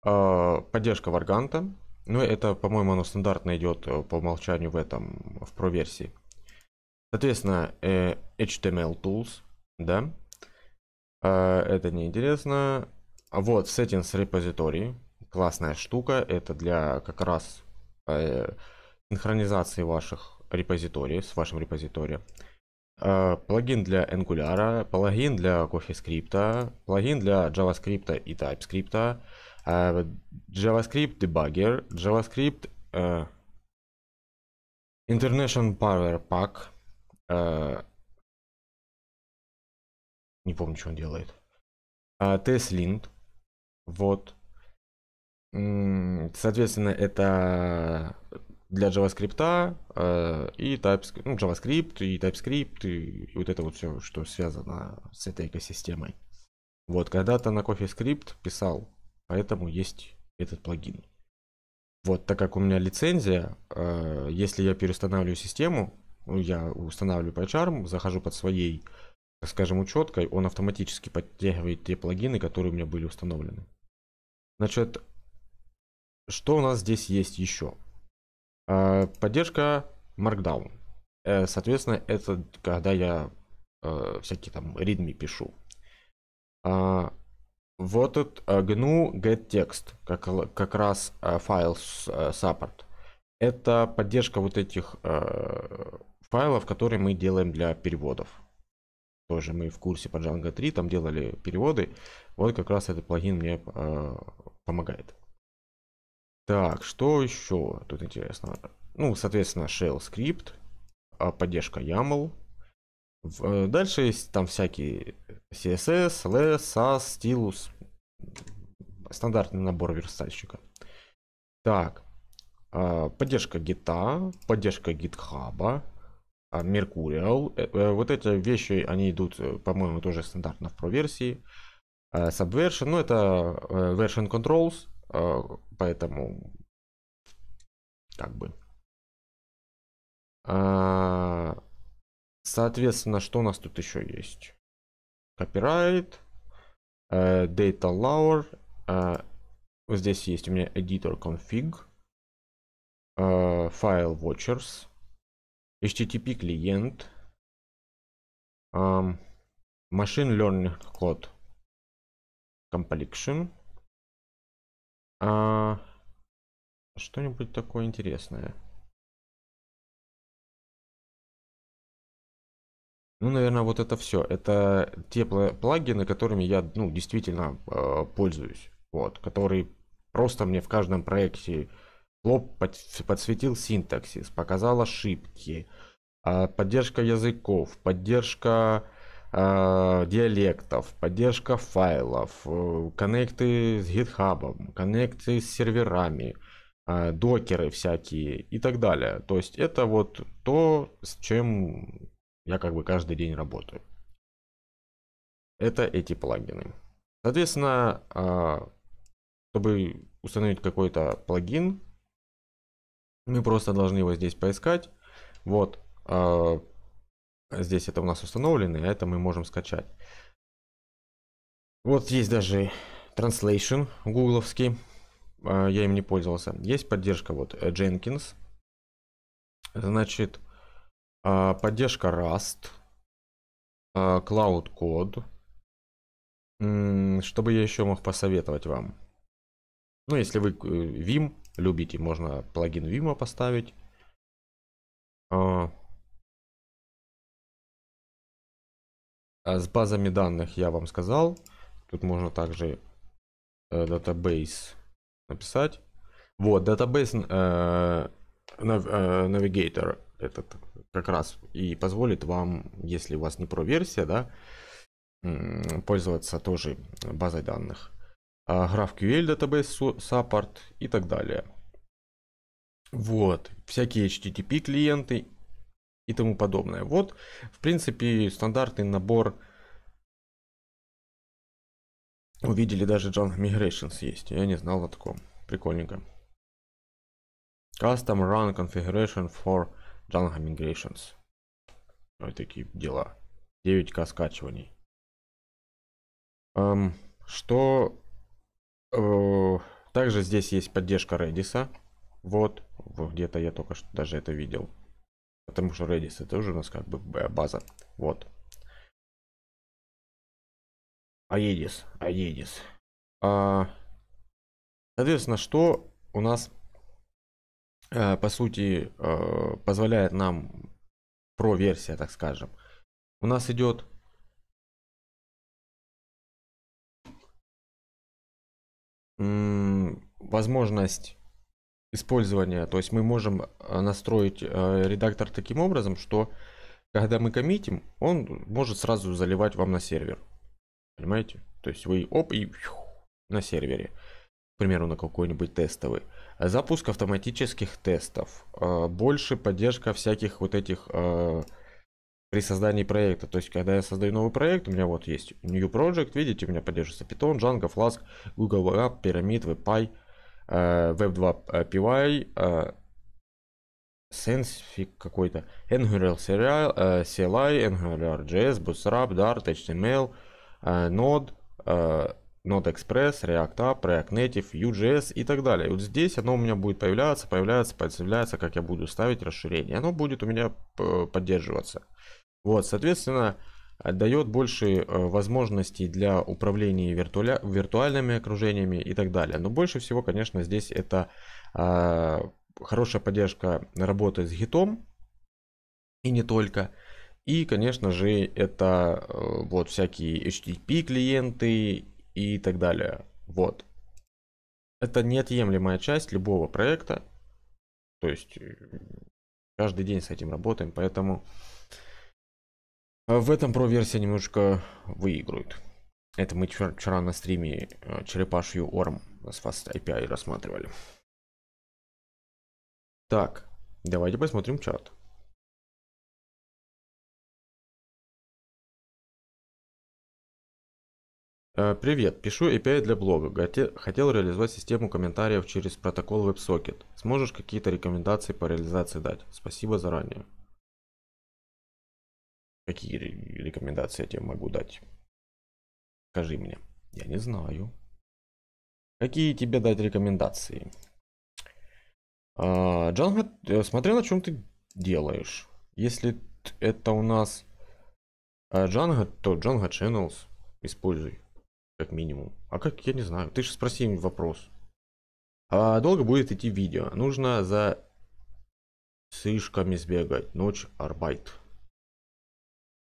А, поддержка Варганта. Ну, это, по-моему, оно стандартно идет э, по умолчанию в этом, в Pro версии. Соответственно, э, HTML Tools, да. А, это неинтересно. А вот Settings Repository. Классная штука. Это для как раз э, синхронизации ваших репозиторий с вашим репозиторием, э, плагин для Angular, плагин для CoffeeScript, плагин для JavaScript и TypeScript, э, JavaScript Debugger, JavaScript э, International Power Pack, не помню, что он делает, TestLint, вот, соответственно, это для JavaScript э, и TypeScript, ну, JavaScript и TypeScript и, и вот это вот все, что связано с этой экосистемой. Вот, когда-то на CoffeeScript писал, поэтому есть этот плагин. Вот, так как у меня лицензия, э, если я переустанавливаю систему, ну, я устанавливаю PyCharm, захожу под своей, скажем, учеткой, он автоматически подтягивает те плагины, которые у меня были установлены. Значит, что у нас здесь есть еще? Э, поддержка Markdown. Э, соответственно, это когда я э, всякие там ритми пишу. А, вот этот GNU GetText, как, как раз файл support. Это поддержка вот этих файлов, которые мы делаем для переводов. Тоже мы в курсе по Django 3, там делали переводы. Вот как раз этот плагин мне помогает. Так, что еще тут интересно? Ну, соответственно, shell скрипт, а, поддержка YAML. Э, дальше есть там всякие CSS, LS, SAS, Stylus. Стандартный набор верстальщика. Так, а, поддержка Git, поддержка гитхаба, Mercurial. Э, э, вот эти вещи, они идут, по-моему, тоже стандартно в Pro-версии. Subversion, ну это Version Controls, Э, поэтому как бы. А, соответственно, что у нас тут еще есть? Копирайт, э, Data Lower. Э, здесь есть у меня Editor Config, File Watchers, HTTP клиент, эм, Machine Learning Code Completion, а, Что-нибудь такое интересное. Ну, наверное, вот это все. Это те плагины, которыми я, ну, действительно э, пользуюсь. Вот, которые просто мне в каждом проекте лоб подсветил синтаксис, показал ошибки, э, поддержка языков, поддержка а, диалектов, поддержка файлов, коннекты с GitHub, коннекты с серверами, а, докеры всякие и так далее. То есть это вот то, с чем я как бы каждый день работаю. Это эти плагины. Соответственно, а, чтобы установить какой-то плагин, мы просто должны его здесь поискать. Вот Здесь это у нас установлено, а это мы можем скачать. Вот есть даже translation гугловский. А, я им не пользовался. Есть поддержка вот э, Jenkins. Значит, а, поддержка Rust, а, Cloud Code. Чтобы я еще мог посоветовать вам? Ну, если вы э, Vim любите, можно плагин Vim поставить. А с базами данных я вам сказал. Тут можно также э, database написать. Вот, database э, э, navigator этот как раз и позволит вам, если у вас не про версия, да, пользоваться тоже базой данных. А GraphQL database support и так далее. Вот, всякие HTTP клиенты и тому подобное. Вот, в принципе, стандартный набор. Увидели даже Junk Migrations есть. Я не знал о таком. Прикольненько. Custom Run Configuration for Django Migrations. Вот такие дела. 9к скачиваний. Um, что... Uh, также здесь есть поддержка Redis. Вот, где-то я только что даже это видел. Потому что Redis это уже у нас как бы э, база. Вот. Аедис, Аедис. А, соответственно, что у нас э, по сути э, позволяет нам про версия, так скажем. У нас идет возможность использования. То есть мы можем э, настроить э, редактор таким образом, что когда мы коммитим, он может сразу заливать вам на сервер. Понимаете? То есть вы оп и на сервере. К примеру, на какой-нибудь тестовый. Запуск автоматических тестов. Э, больше поддержка всяких вот этих при создании проекта. То есть, когда я создаю новый проект, у меня вот есть New Project, видите, у меня поддерживается Python, Django, Flask, Google App, Pyramid, WebPy, Web2 py Sensefig какой-то, Angular э, CLI, Angular Bootstrap, Dart, HTML, э, Node, э, Node Express, React App, React Native, UJS и так далее. И вот здесь оно у меня будет появляться, появляться, появляться, как я буду ставить расширение. Оно будет у меня поддерживаться. Вот, соответственно, дает больше э, возможностей для управления виртуаля, виртуальными окружениями и так далее. Но больше всего, конечно, здесь это а, хорошая поддержка работы с гитом и не только. И, конечно же, это э, вот всякие HTTP клиенты и так далее. Вот. Это неотъемлемая часть любого проекта. То есть э, каждый день с этим работаем, поэтому а в этом про-версия немножко выигрывает. Это мы вчера, на стриме э, черепашью Орм с Fast API рассматривали. Так, давайте посмотрим чат. Э, привет, пишу API для блога. Хотел реализовать систему комментариев через протокол WebSocket. Сможешь какие-то рекомендации по реализации дать? Спасибо заранее. Какие рекомендации я тебе могу дать? Скажи мне. Я не знаю. Какие тебе дать рекомендации? Джанга, Джангат, э, смотря на чем ты делаешь. Если это у нас Джанга, э, то Джанга Channels используй, как минимум. А как, я не знаю. Ты же спроси им вопрос. А долго будет идти видео? Нужно за сышками сбегать. Ночь, арбайт.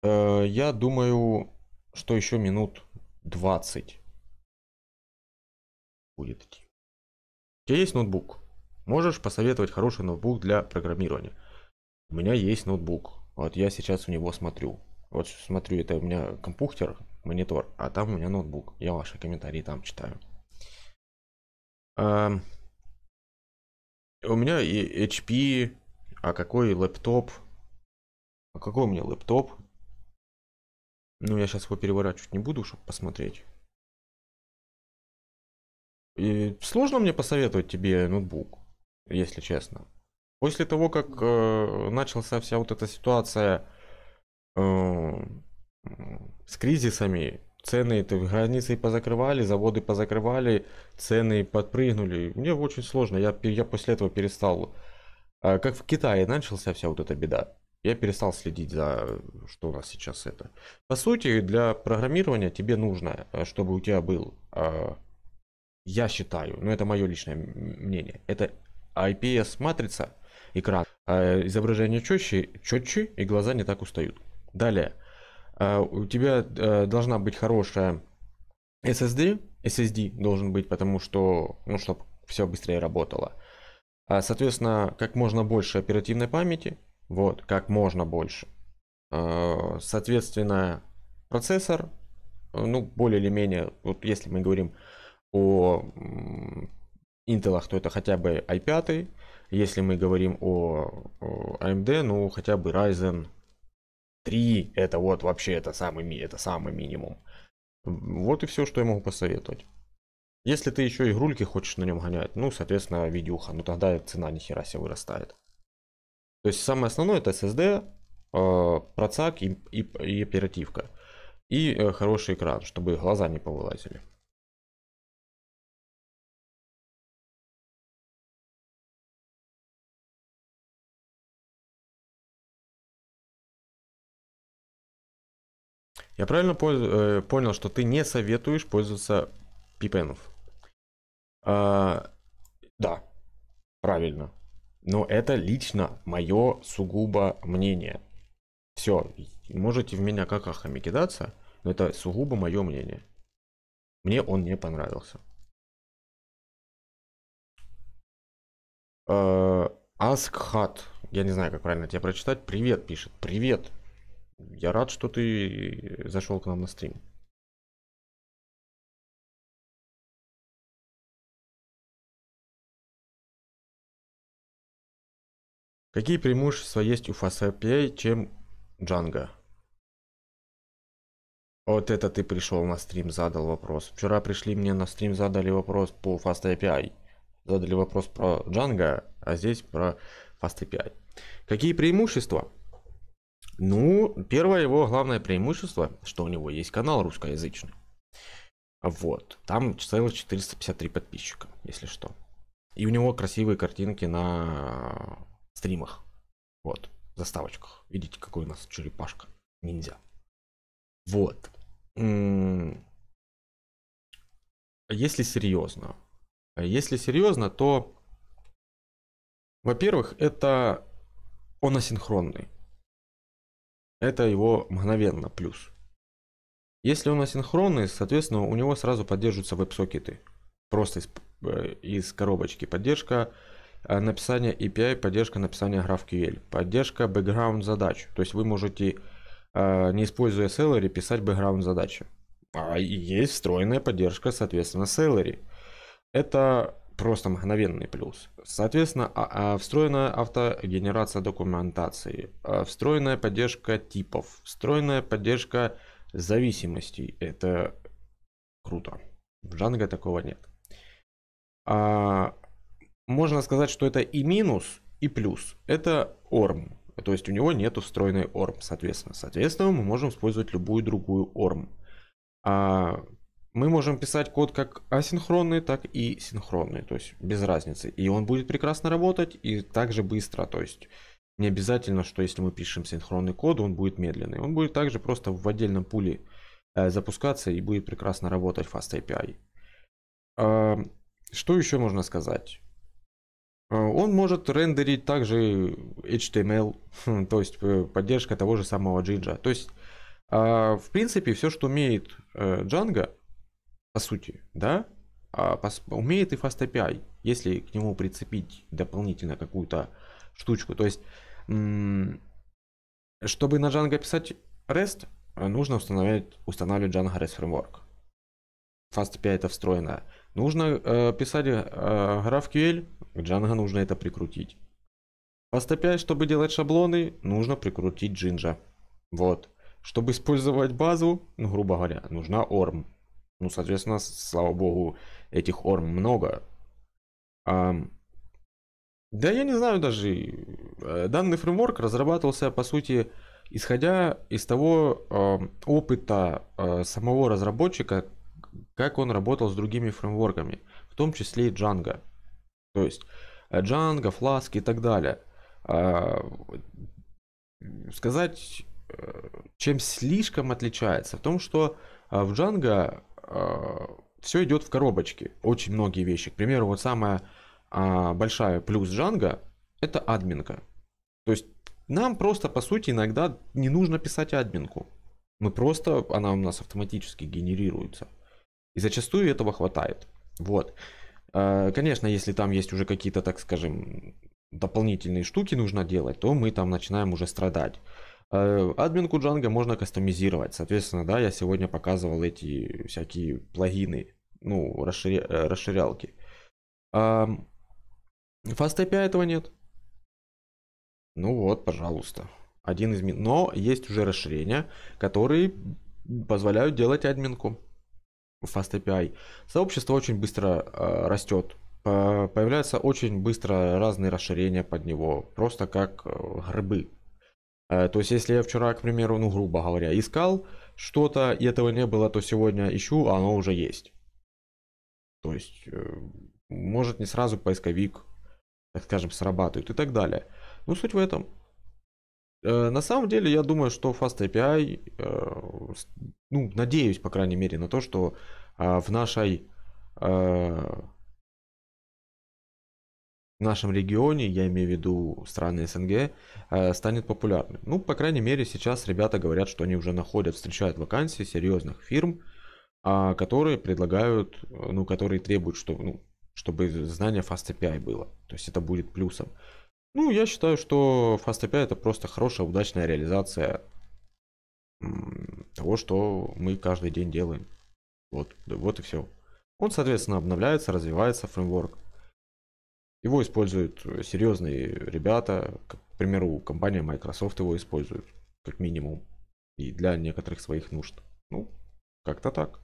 Э, я думаю, что еще минут 20 будет идти. У тебя есть ноутбук? Можешь посоветовать хороший ноутбук для программирования? У меня есть ноутбук. Вот я сейчас в него смотрю. Вот смотрю, это у меня компьютер, монитор, а там у меня ноутбук. Я ваши комментарии там читаю. Эм, у меня и HP, а какой лэптоп? А какой у меня лэптоп? Ну, я сейчас его переворачивать не буду, чтобы посмотреть. И сложно мне посоветовать тебе ноутбук, если честно. После того, как э, начался вся вот эта ситуация э, с кризисами, цены -то, границы позакрывали, заводы позакрывали, цены подпрыгнули. Мне очень сложно. Я, я после этого перестал. Э, как в Китае начался вся вот эта беда. Я перестал следить за, что у нас сейчас это. По сути, для программирования тебе нужно, э, чтобы у тебя был, э, я считаю, но ну, это мое личное мнение, это IPS-матрица, экран, а, изображение четче, четче и глаза не так устают. Далее, э, у тебя должна быть хорошая SSD, SSD должен быть, потому что, ну, чтобы все быстрее работало. А, соответственно, как можно больше оперативной памяти – вот, как можно больше. Э, соответственно, процессор, э, ну, более или менее, вот если мы говорим о Intel, то это хотя бы i5. Если мы говорим о AMD, ну, хотя бы Ryzen 3, это вот вообще это самый, это самый минимум. Вот и все, что я могу посоветовать. Если ты еще игрульки хочешь на нем гонять, ну, соответственно, видюха, ну тогда цена нихера себе вырастает. То есть самое основное это SSD, э, процак и, оперативка. И э, хороший экран, чтобы глаза не повылазили. Я правильно э, понял, что ты не советуешь пользоваться пипенов? А, да, правильно. Но это лично мое сугубо мнение. Все, можете в меня как ахами кидаться, но это сугубо мое мнение. Мне он не понравился. Э, Аскхат, я не знаю, как правильно тебя прочитать. Привет, пишет. Привет. Я рад, что ты зашел к нам на стрим. Какие преимущества есть у FastAPI, чем Django? Вот это ты пришел на стрим, задал вопрос. Вчера пришли мне на стрим, задали вопрос по FastAPI. Задали вопрос про Django, а здесь про FastAPI. Какие преимущества? Ну, первое его главное преимущество, что у него есть канал русскоязычный. Вот, там целых 453 подписчика, если что. И у него красивые картинки на стримах. Вот, заставочках. Видите, какой у нас черепашка. Ниндзя. Вот. А если серьезно. А если серьезно, то, во-первых, это он асинхронный. Это его мгновенно плюс. Если он асинхронный, соответственно, у него сразу поддерживаются веб-сокеты. Просто из, э, из коробочки поддержка Э, написание API, поддержка написания GraphQL, поддержка background задач. То есть вы можете, э, не используя Celery, писать background задачи. А есть встроенная поддержка, соответственно, Celery. Это просто мгновенный плюс. Соответственно, а, а встроенная автогенерация документации, э, встроенная поддержка типов, встроенная поддержка зависимостей. Это круто. В Django такого нет. А можно сказать, что это и минус, и плюс. Это ORM. То есть у него нет встроенной ORM, соответственно. Соответственно, мы можем использовать любую другую ORM. А мы можем писать код как асинхронный, так и синхронный, то есть без разницы. И он будет прекрасно работать и также быстро, то есть не обязательно, что если мы пишем синхронный код, он будет медленный. Он будет также просто в отдельном пуле э, запускаться и будет прекрасно работать Fast API. Э, а, что еще можно сказать? А, он может рендерить также HTML, (laughs) то есть э, поддержка того же самого Jinja. То есть, а, в принципе, все, что умеет э, Django, по сути, да, а, умеет и Fast API, если к нему прицепить дополнительно какую-то штучку. То есть, чтобы на Django писать REST, нужно устанавливать, устанавливать Django REST Framework. Fast API это встроено. Нужно э, писать GraphQL, к Django нужно это прикрутить. Постепенно, чтобы делать шаблоны, нужно прикрутить Джинджа. Вот. Чтобы использовать базу, ну, грубо говоря, нужна орм. Ну, соответственно, слава богу, этих орм много. А, да я не знаю даже. Э, данный фреймворк разрабатывался, по сути, исходя из того э, опыта э, самого разработчика, как он работал с другими фреймворками, в том числе и Django. То есть Джанго, э, Flask и так далее. А, сказать, э, чем слишком отличается, в том, что а, в Джанго все идет в коробочке. Очень многие вещи. К примеру, вот самая а, большая плюс Джанго это админка. То есть нам просто, по сути, иногда не нужно писать админку. Мы просто, она у нас автоматически генерируется. И зачастую этого хватает. Вот. А, конечно, если там есть уже какие-то, так скажем, дополнительные штуки нужно делать, то мы там начинаем уже страдать. А, админку Django можно кастомизировать. Соответственно, да, я сегодня показывал эти всякие плагины, ну, расширя... Э, расширялки. А, Fast API этого нет. Ну вот, пожалуйста. Один из... Но есть уже расширения, которые позволяют делать админку. Fast API. Сообщество очень быстро э, растет. Э, появляются очень быстро разные расширения под него, просто как э, грибы. Э, то есть, если я вчера, к примеру, ну, грубо говоря, искал что-то, и этого не было, то сегодня ищу, а оно уже есть. То есть, э, может не сразу поисковик, так скажем, срабатывает и так далее. Ну, суть в этом – Э, на самом деле, я думаю, что Fast API, э, ну, надеюсь, по крайней мере, на то, что а, в нашей э, в нашем регионе, я имею в виду страны СНГ, станет популярным. Ну, по крайней мере, сейчас ребята говорят, что они уже находят, встречают вакансии серьезных фирм, а, которые предлагают, ну, которые требуют, что, ну, чтобы знание Fast API было. То есть это будет плюсом. Ну, я считаю, что Fast API это просто хорошая, удачная реализация того, что мы каждый день делаем. Вот, вот и все. Он, соответственно, обновляется, развивается, фреймворк. Его используют серьезные ребята, как, к примеру, компания Microsoft его использует, как минимум, и для некоторых своих нужд. Ну, как-то так.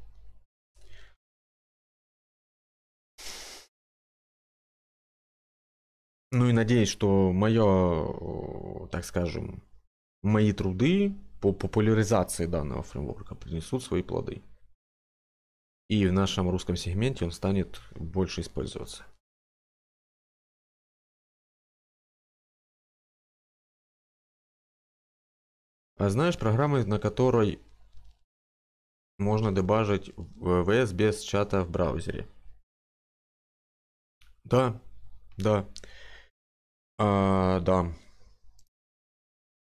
Ну и надеюсь, что мое, э, так скажем, мои труды по популяризации данного фреймворка принесут свои плоды. И в нашем русском сегменте он станет больше использоваться. А знаешь программы, на которой можно дебажить VS без чата в браузере? Да, да. А, да.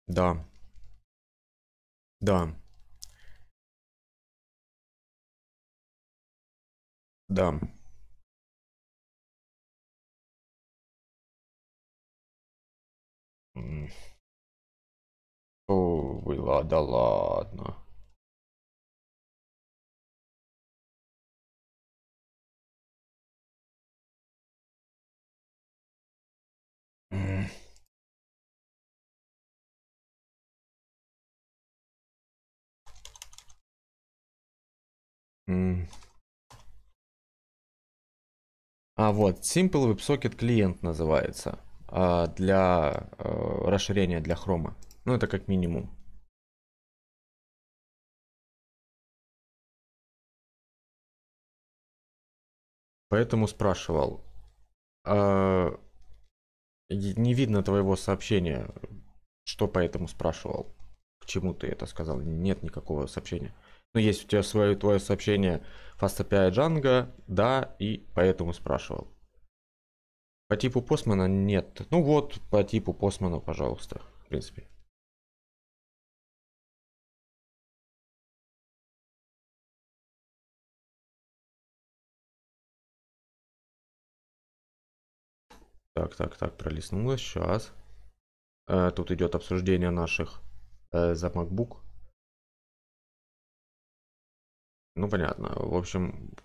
Да. Да. Да. Ой, да ладно. А вот, Simple WebSocket Client называется а, для э, расширения для хрома. Ну, это как минимум. Поэтому спрашивал. А, не видно твоего сообщения. Что поэтому спрашивал? К чему ты это сказал? Нет никакого сообщения. Но ну, есть у тебя свое твое сообщение Fast API Django, да, и поэтому спрашивал. По типу Постмана нет. Ну вот, по типу Постмана, пожалуйста, в принципе. Так, так, так, пролистнулось. Сейчас. Э, тут идет обсуждение наших э, за MacBook. Ну, понятно. В общем,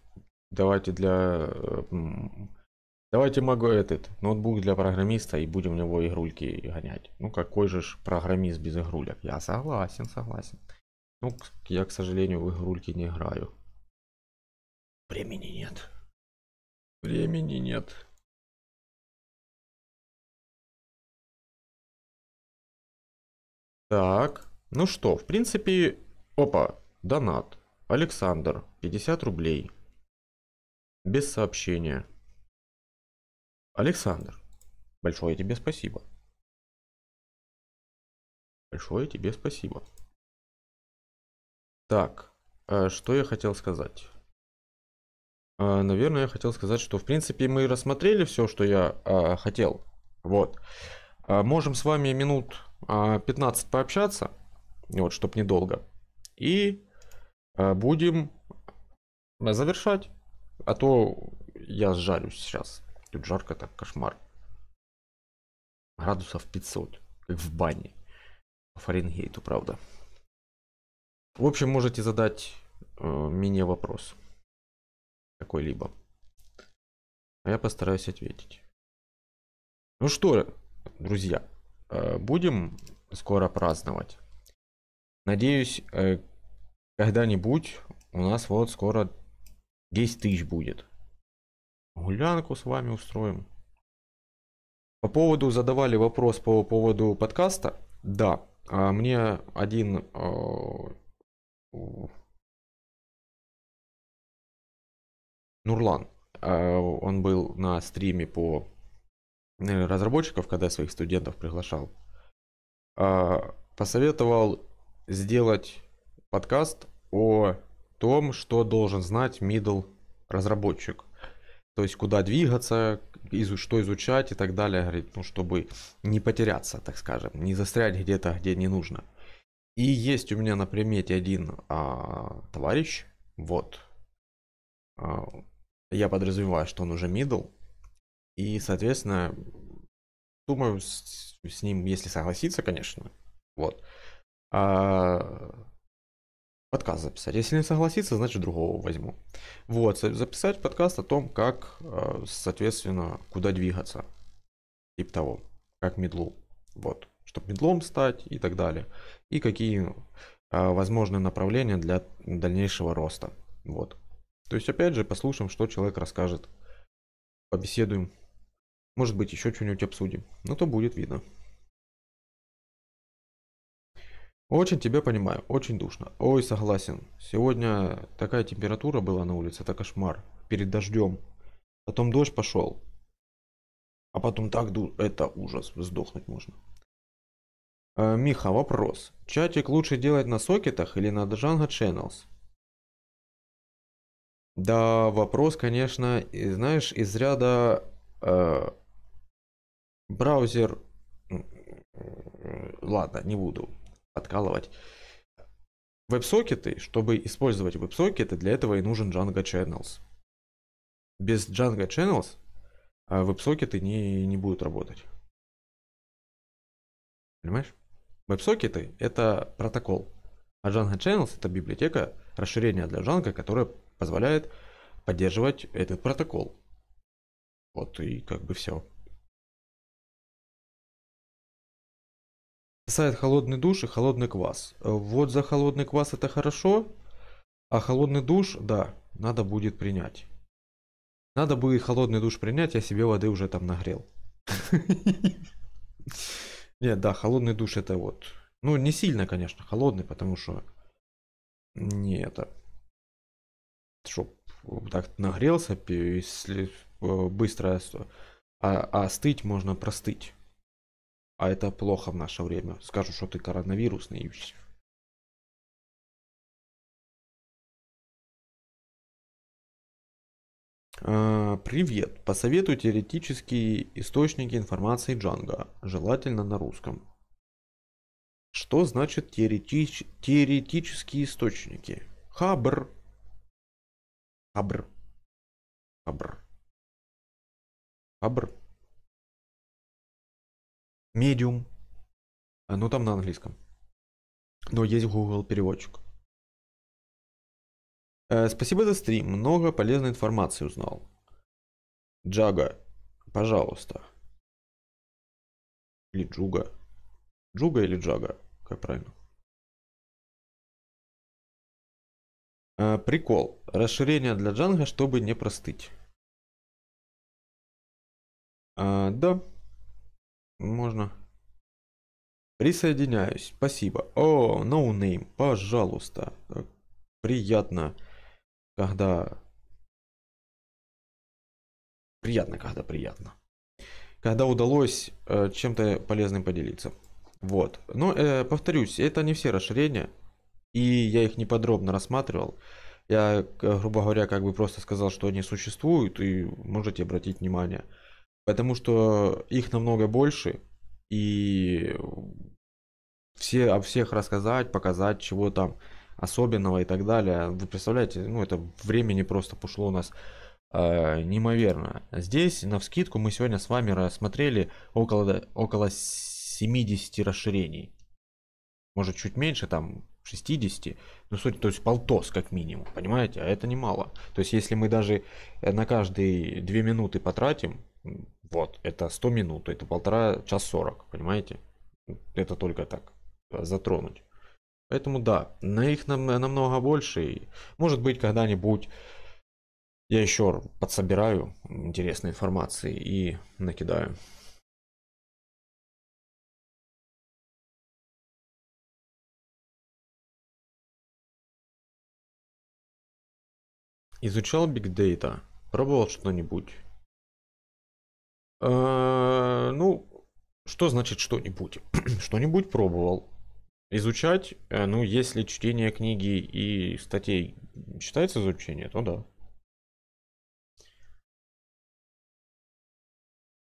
давайте для... Э, давайте могу этот ноутбук для программиста и будем в него игрульки гонять. Ну какой же ж программист без игрулек? Я согласен, согласен. Ну, я, к сожалению, в игрульки не играю. Времени нет. Времени нет. Так, ну что, в принципе... Опа, донат. Александр, 50 рублей. Без сообщения. Александр, большое тебе спасибо. Большое тебе спасибо. Так, а что я хотел сказать? А, наверное, я хотел сказать, что в принципе мы рассмотрели все, что я а, хотел. Вот. Можем с вами минут 15 а, пообщаться, вот, чтобы недолго. И а, будем завершать. А то я сжарюсь сейчас. Тут жарко так, кошмар. Градусов 500, как в бане. По Фаренгейту, правда. В общем, можете задать э, мне вопрос. Какой-либо. А я постараюсь ответить. Ну что, друзья, Э, будем скоро праздновать. Надеюсь, э, когда-нибудь у нас вот скоро 10 тысяч будет. Гулянку с вами устроим. По поводу задавали вопрос по поводу подкаста. Да, а мне один э, Нурлан, он был на стриме по разработчиков, когда я своих студентов приглашал, а, посоветовал сделать подкаст о том, что должен знать middle разработчик. То есть куда двигаться, что изучать и так далее, говорит, ну, чтобы не потеряться, так скажем, не застрять где-то, где не нужно. И есть у меня на примете один а, товарищ, вот, а, я подразумеваю, что он уже middle, и, соответственно, думаю, с, с ним, если согласиться, конечно, вот, а, подкаст записать. Если не согласится, значит другого возьму. Вот, записать подкаст о том, как, а, соответственно, куда двигаться. Типа того, как медлу. Вот, чтобы медлом стать и так далее. И какие а, возможные направления для дальнейшего роста. Вот. То есть, опять же, послушаем, что человек расскажет. Побеседуем может быть, еще что-нибудь обсудим. Но ну, то будет видно. Очень тебя понимаю, очень душно. Ой, согласен. Сегодня такая температура была на улице, это кошмар. Перед дождем. Потом дождь пошел. А потом так ду... Это ужас, сдохнуть можно. Э, Миха, вопрос. Чатик лучше делать на сокетах или на Django Channels? Да, вопрос, конечно, и, знаешь, из ряда э, браузер... Ладно, не буду откалывать. веб-сокеты, чтобы использовать веб-сокеты, для этого и нужен Django Channels. Без Django Channels а, веб-сокеты не, не будут работать. Понимаешь? Веб-сокеты — это протокол, а Django Channels — это библиотека расширения для Django, которая позволяет поддерживать этот протокол. Вот и как бы все. Сайт холодный душ и холодный квас. Вот за холодный квас это хорошо, а холодный душ, да, надо будет принять. Надо бы и холодный душ принять, я себе воды уже там нагрел. (laughs) Нет, да, холодный душ это вот. Ну, не сильно, конечно, холодный, потому что не это. Чтоб так нагрелся, если э, быстро а, а остыть можно простыть. А это плохо в наше время. скажу что ты коронавирусный. А, привет. Посоветуй теоретические источники информации Джанга, желательно на русском. Что значит теоретич... теоретические источники? Хабр. Хабр. Хабр. Хабр. Medium. А, ну, там на английском. Но есть Google переводчик. Э, спасибо за стрим. Много полезной информации узнал. Джага, пожалуйста. Или Джуга. Джуга или Джага, как правильно? Э, прикол. Расширение для Джанга, чтобы не простыть. Э, да. Можно. Присоединяюсь. Спасибо. О, no name. Пожалуйста. Приятно, когда... Приятно, когда приятно. Когда удалось э, чем-то полезным поделиться. Вот. Но, ну, э, повторюсь, это не все расширения. И я их не подробно рассматривал. Я, грубо говоря, как бы просто сказал, что они существуют, и можете обратить внимание. Потому что их намного больше, и все о всех рассказать, показать, чего там особенного и так далее. Вы представляете, ну это времени просто пошло у нас э, неимоверно. Здесь, на вскидку, мы сегодня с вами рассмотрели около, около 70 расширений. Может чуть меньше, там 60, ну суть, то есть полтос как минимум, понимаете, а это немало. То есть если мы даже э, на каждые 2 минуты потратим, вот, это 100 минут, это полтора час 40, понимаете? Это только так, э, затронуть. Поэтому да, на их нам, намного больше. И, может быть, когда-нибудь я еще подсобираю интересной информации и накидаю. Изучал Big Data? Пробовал что-нибудь? Э, ну, что значит что-нибудь? (clears throat) что-нибудь пробовал изучать. Э, ну, если чтение книги и статей считается изучение, то да.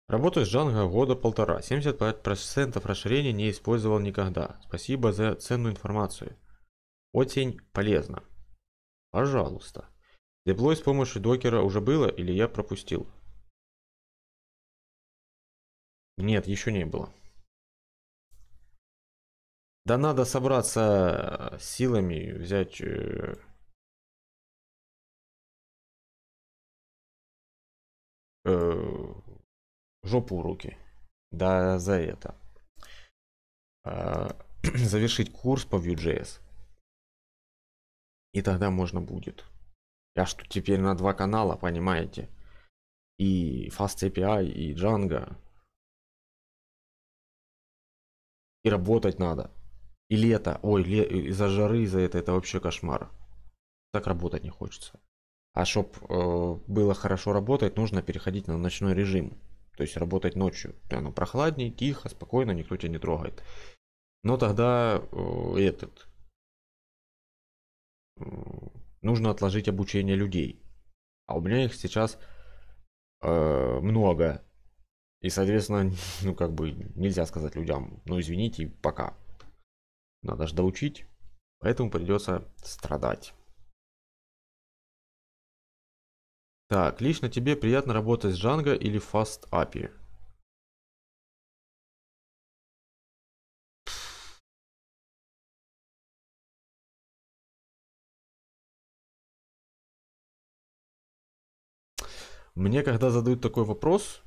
Работаю с Джанго года полтора. 75% расширения не использовал никогда. Спасибо за ценную информацию. Очень полезно. Пожалуйста. Деплой с помощью докера уже было или я пропустил? Нет, еще не было. Да надо собраться э, силами, взять... Э, э, жопу в руки. Да, за это. А, (clears throat) завершить курс по Vue.js. И тогда можно будет. Я что теперь на два канала, понимаете? И Fast API, и Django. И работать надо. И лето. Ой, ле... из-за жары, из-за этого, это вообще кошмар. Так работать не хочется. А чтобы э, было хорошо работать, нужно переходить на ночной режим. То есть работать ночью. Оно ну, прохладнее, тихо, спокойно, никто тебя не трогает. Но тогда э, этот... Э, нужно отложить обучение людей. А у меня их сейчас э, много. И, соответственно, (laughs) ну как бы нельзя сказать людям, ну извините, пока. Надо же доучить, поэтому придется страдать. Так, лично тебе приятно работать с Django или Fast API? Мне когда задают такой вопрос,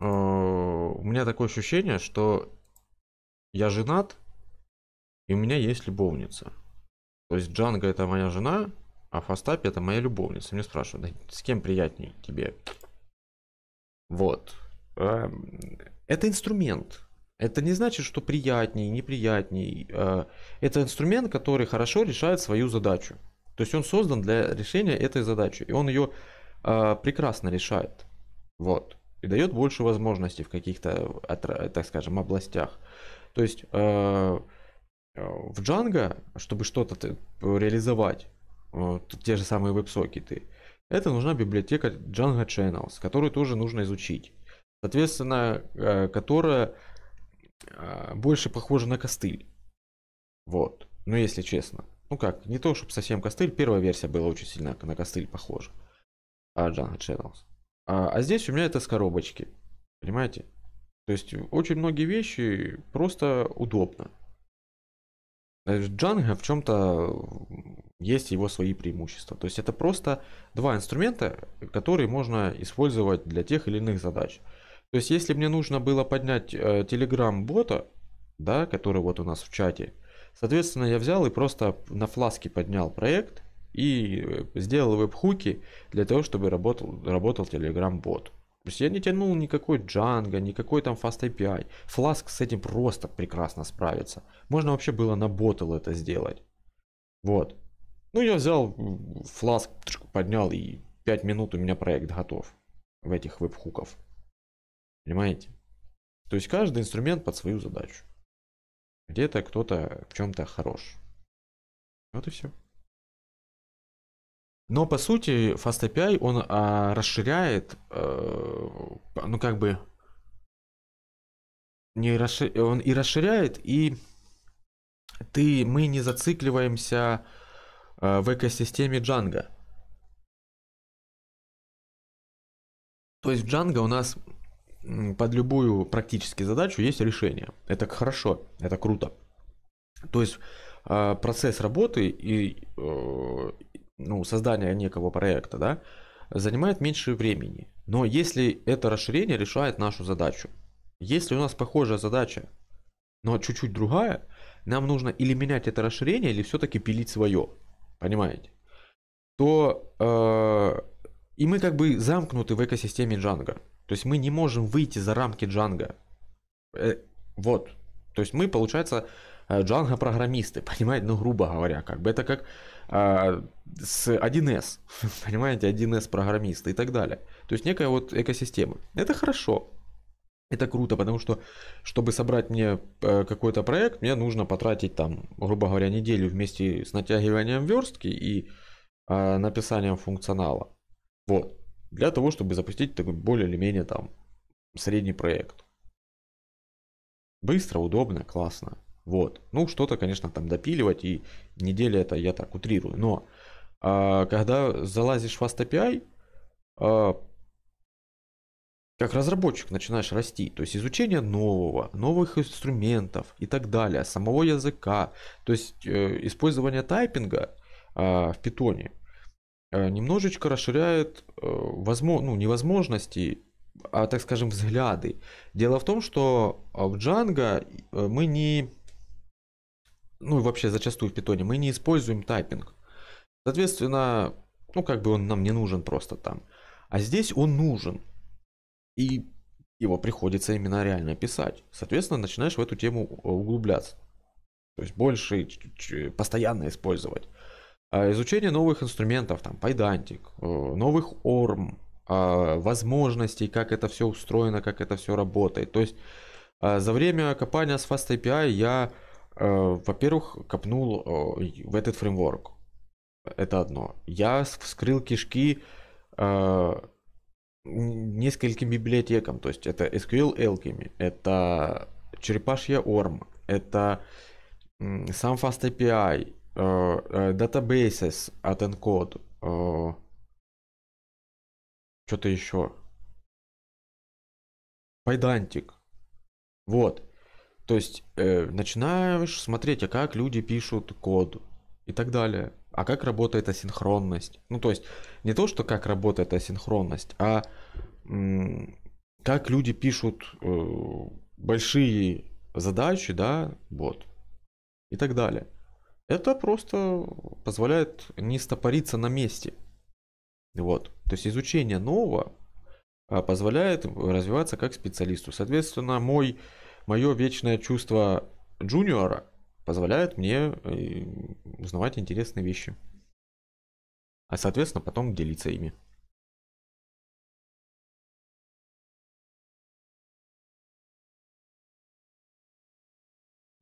Э, у меня такое ощущение, что я женат, и у меня есть любовница. То есть Джанга это моя жена, а Фастапи это моя любовница. Мне спрашивают, да, с кем приятнее тебе? Вот. Эм, это инструмент. Это не значит, что приятней, неприятней. Э, это инструмент, который хорошо решает свою задачу. То есть он создан для решения этой задачи. И он ее э, прекрасно решает. Вот и дает больше возможностей в каких-то, так скажем, областях. То есть э, э, в Django, чтобы что-то реализовать, э, те же самые веб-сокеты, это нужна библиотека Django Channels, которую тоже нужно изучить. Соответственно, которая больше похожа на костыль. Вот. Ну, если честно. Ну как, не то, чтобы совсем костыль. Первая версия была очень сильно на костыль похожа. А Django Channels. А, а здесь у меня это с коробочки. Понимаете? То есть очень многие вещи просто удобно. Э, Django в чем-то есть его свои преимущества. То есть это просто два инструмента, которые можно использовать для тех или иных задач. То есть если мне нужно было поднять э, Telegram-бота, да, который вот у нас в чате, соответственно, я взял и просто на фласке поднял проект, и э, сделал веб-хуки для того, чтобы работал, работал Telegram-бот. То есть я не тянул никакой Django, никакой там Fast API. Flask с этим просто прекрасно справится. Можно вообще было на ботл это сделать. Вот. Ну, я взял Flask, поднял, и 5 минут у меня проект готов в этих веб-хуков. Понимаете? То есть каждый инструмент под свою задачу. Где-то кто-то в чем-то хорош. Вот и все. Но по сути Fast API он а, расширяет, э, ну как бы не расшир... он и расширяет, и ты мы не зацикливаемся э, в экосистеме Django. То есть в Django у нас под любую практически задачу есть решение. Это хорошо, это круто. То есть э, процесс работы и э, ну, создания некого проекта, да, занимает меньше времени. Но если это расширение решает нашу задачу, если у нас похожая задача, но чуть-чуть другая, нам нужно или менять это расширение, или все-таки пилить свое, понимаете? То э, и мы как бы замкнуты в экосистеме Django. То есть мы не можем выйти за рамки Django. Э, вот. То есть мы, получается, э, Django программисты, (laughs) понимаете, ну грубо говоря, как бы это как а, с 1С, (laughs) понимаете, 1С программисты и так далее. То есть некая вот экосистема. Это хорошо, это круто, потому что, чтобы собрать мне э, какой-то проект, мне нужно потратить там, грубо говоря, неделю вместе с натягиванием верстки и э, написанием функционала. Вот. Для того, чтобы запустить такой более или менее там средний проект. Быстро, удобно, классно. Вот. Ну, что-то, конечно, там допиливать, и неделя это я так утрирую. Но а, когда залазишь в Fast API, а, как разработчик начинаешь расти, то есть изучение нового, новых инструментов и так далее, самого языка, то есть э, использование тайпинга э, в питоне э, немножечко расширяет э, возможно, ну, невозможности, а так скажем взгляды. Дело в том, что а, в Django э, мы не ну и вообще зачастую в питоне, мы не используем тайпинг. Соответственно, ну как бы он нам не нужен просто там. А здесь он нужен. И его приходится именно реально писать. Соответственно, начинаешь в эту тему углубляться. То есть больше постоянно использовать. А изучение новых инструментов, там, Pydantic, э, новых ORM, а, возможностей, как это все устроено, как это все работает. То есть а, за время копания с Fast API я Э, во-первых, копнул э, в этот фреймворк. Это одно. Я вскрыл кишки э, нескольким библиотекам. То есть это SQL Alchemy, это черепашья Orm, это сам Fast API, Databases от Encode, что-то еще. Пайдантик. Вот. То есть э, начинаешь смотреть, а как люди пишут код и так далее. А как работает асинхронность? Ну, то есть не то, что как работает асинхронность, а м- как люди пишут э, большие задачи, да, вот, и так далее. Это просто позволяет не стопориться на месте. Вот. То есть изучение нового а, позволяет развиваться как специалисту. Соответственно, мой мое вечное чувство джуниора позволяет мне э, узнавать интересные вещи. А соответственно потом делиться ими.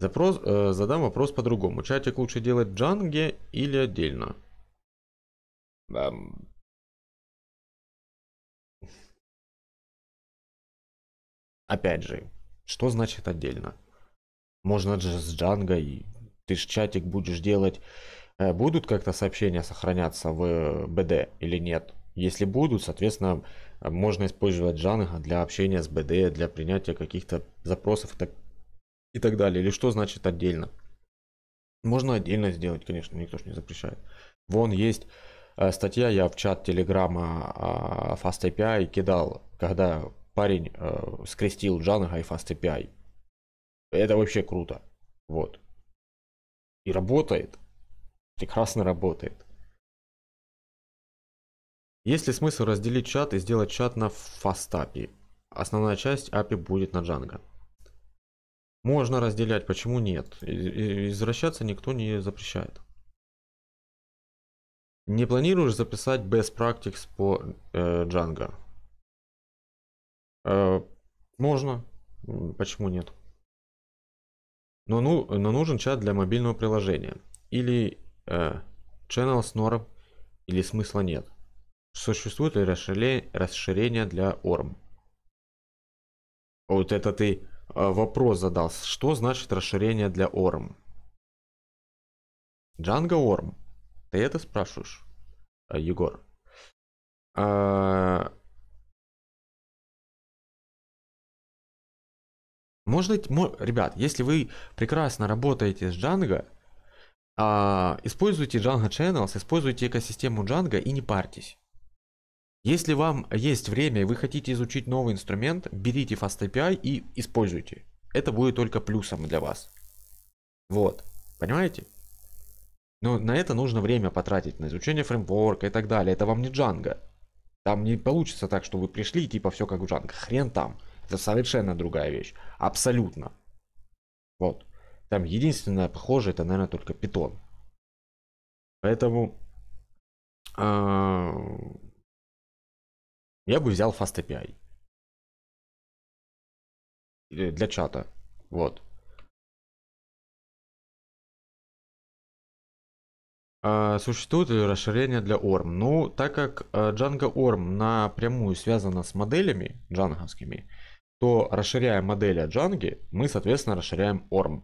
Запрос, э, задам вопрос по-другому. Чатик лучше делать в джанге или отдельно? Um. Опять же, что значит отдельно? Можно же с Django, и ты же чатик будешь делать. Э, будут как-то сообщения сохраняться в э, БД или нет? Если будут, соответственно, можно использовать Django для общения с БД, для принятия каких-то запросов и так, и так далее. Или что значит отдельно? Можно отдельно сделать, конечно, никто же не запрещает. Вон есть э, статья, я в чат Телеграма а, Fast API кидал, когда парень э, скрестил Django и FastAPI. Это вообще круто. Вот. И работает. Прекрасно работает. Есть ли смысл разделить чат и сделать чат на FastAPI? Основная часть API будет на Django. Можно разделять, почему нет? Извращаться никто не запрещает. Не планируешь записать best practices по э, Django? Э, Можно. Почему нет? Но, ну, но нужен чат для мобильного приложения. Или э, channel с норм, или смысла нет. Существует ли расширение, для ORM? Вот это ты э, вопрос задал. Что значит расширение для ORM? Django ORM. Ты это спрашиваешь, э, Егор? Может быть, ребят, если вы прекрасно работаете с Django, а, используйте Django Channels, используйте экосистему Django и не парьтесь. Если вам есть время и вы хотите изучить новый инструмент, берите FastAPI и используйте. Это будет только плюсом для вас. Вот, понимаете? Но на это нужно время потратить, на изучение фреймворка и так далее. Это вам не Django. Там не получится так, что вы пришли и типа все как в Django. Хрен там. Это совершенно другая вещь. Абсолютно. Вот. Там единственное похожее, это, наверное, только питон. Поэтому а, я бы взял Fast API для чата. Вот. А, существует ли расширение для ORM? Ну, так как а, Django ORM напрямую связано с моделями джанговскими, то расширяя модели от Django, мы, соответственно, расширяем ORM.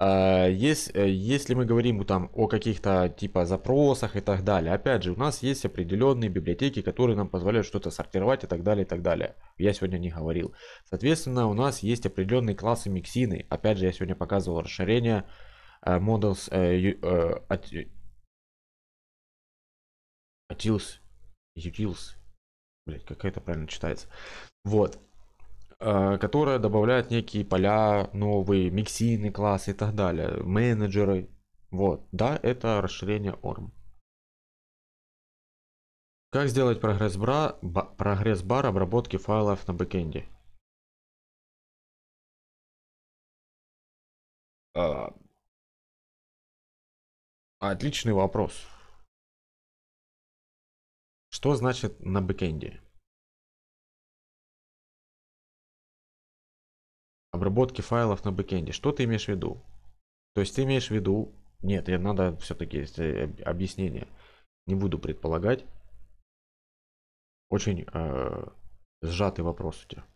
Э, э, если мы говорим там о каких-то типа запросах и так далее, опять же, у нас есть определенные библиотеки, которые нам позволяют что-то сортировать и так далее, и так далее. Я сегодня не говорил. Соответственно, у нас есть определенные классы миксины. Опять же, я сегодня показывал расширение э, models от utils, utils, блять, как это правильно читается. Вот. Э, которая добавляет некие поля новые, миксийные классы и так далее, менеджеры. Вот, да, это расширение ORM. Как сделать прогресс-бар прогресс -бар обработки файлов на бэкенде? А, отличный вопрос. Что значит на бэкенде? обработки файлов на бэкенде. Что ты имеешь в виду? То есть ты имеешь в виду... Нет, я надо все-таки объяснение. Не буду предполагать. Очень э, сжатый вопрос у тебя.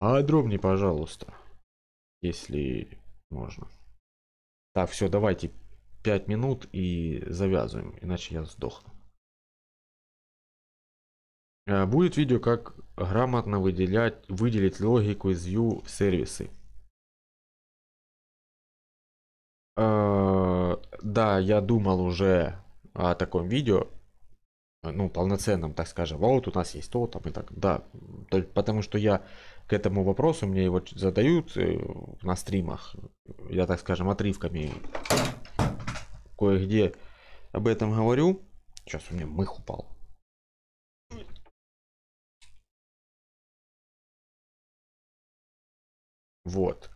А дробни, пожалуйста, если можно. Так, все, давайте 5 минут и завязываем, иначе я сдохну. Э, будет видео, как грамотно выделять, выделить логику из view сервисы. Э, да, я думал уже о таком видео, ну, полноценном, так скажем. А вот у нас есть то, там и так. Да, потому что я к этому вопросу, мне его задают э, на стримах, я, так скажем, отрывками кое-где об этом говорю. Сейчас у меня мых упал. Вот.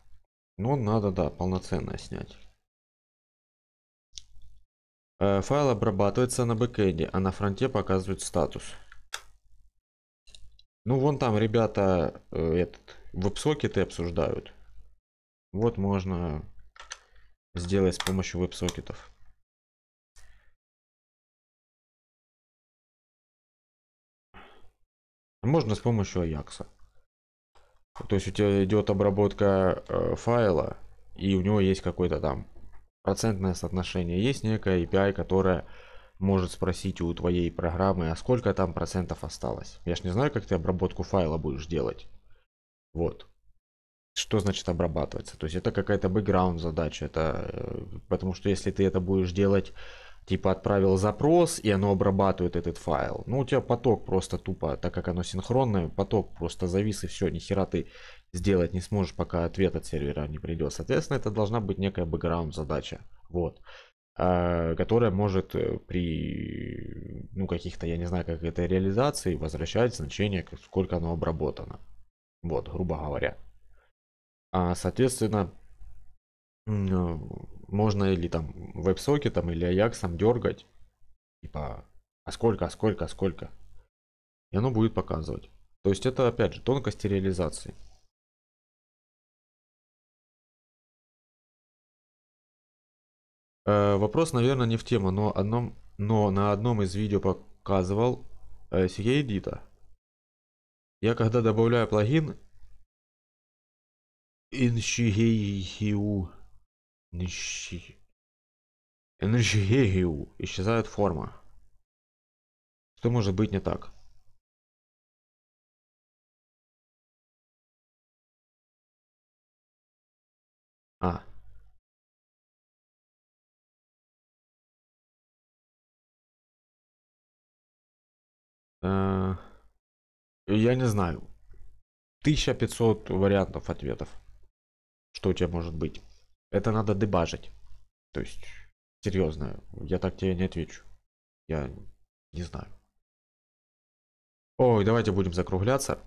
Но надо, да, полноценно снять. Э, файл обрабатывается на бэкэйде, а на фронте показывает статус. Ну, вон там ребята э, этот веб-сокеты обсуждают. Вот можно сделать с помощью веб-сокетов. Можно с помощью Аякса. То есть у тебя идет обработка э, файла, и у него есть какое-то там процентное соотношение. Есть некая API, которая может спросить у твоей программы, а сколько там процентов осталось. Я ж не знаю, как ты обработку файла будешь делать. Вот. Что значит обрабатываться? То есть это какая-то бэкграунд задача. Это, э, потому что если ты это будешь делать типа отправил запрос, и оно обрабатывает этот файл. Ну, у тебя поток просто тупо, так как оно синхронное, поток просто завис, и все, нихера ты сделать не сможешь, пока ответ от сервера не придет. Соответственно, это должна быть некая бэкграунд задача. Вот. А, которая может э, при ну каких-то я не знаю как этой реализации возвращать значение сколько оно обработано вот грубо говоря а, соответственно Э, можно или там веб-сокетом, или аяксом дергать. Типа, а сколько, а сколько, а сколько. И оно будет показывать. То есть это, опять же, тонкости реализации. Э, вопрос, наверное, не в тему, но, одном, но на одном из видео показывал э, Дита. Я когда добавляю плагин, Иншигейхиу Энергию. Исчезает форма. Что может быть не так? А. Э, я не знаю. 1500 вариантов ответов. Что у тебя может быть? Это надо дебажить. То есть, серьезно, я так тебе не отвечу. Я не знаю. Ой, давайте будем закругляться.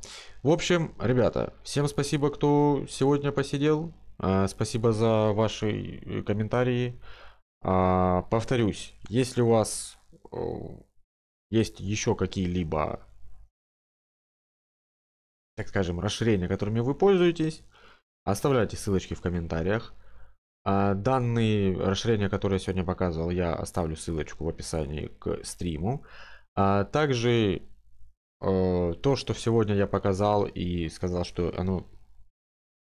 В общем, ребята, всем спасибо, кто сегодня посидел. А, спасибо за ваши э, комментарии. А, повторюсь, если у вас э, есть еще какие-либо, так скажем, расширения, которыми вы пользуетесь, оставляйте ссылочки в комментариях. А, данные расширения, которые я сегодня показывал, я оставлю ссылочку в описании к стриму. А, также э, то, что сегодня я показал и сказал, что оно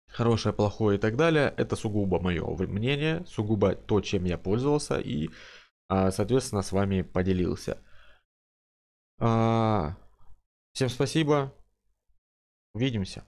хорошее, плохое и так далее, это сугубо мое мнение, сугубо то, чем я пользовался и, а, соответственно, с вами поделился. Всем спасибо. Увидимся.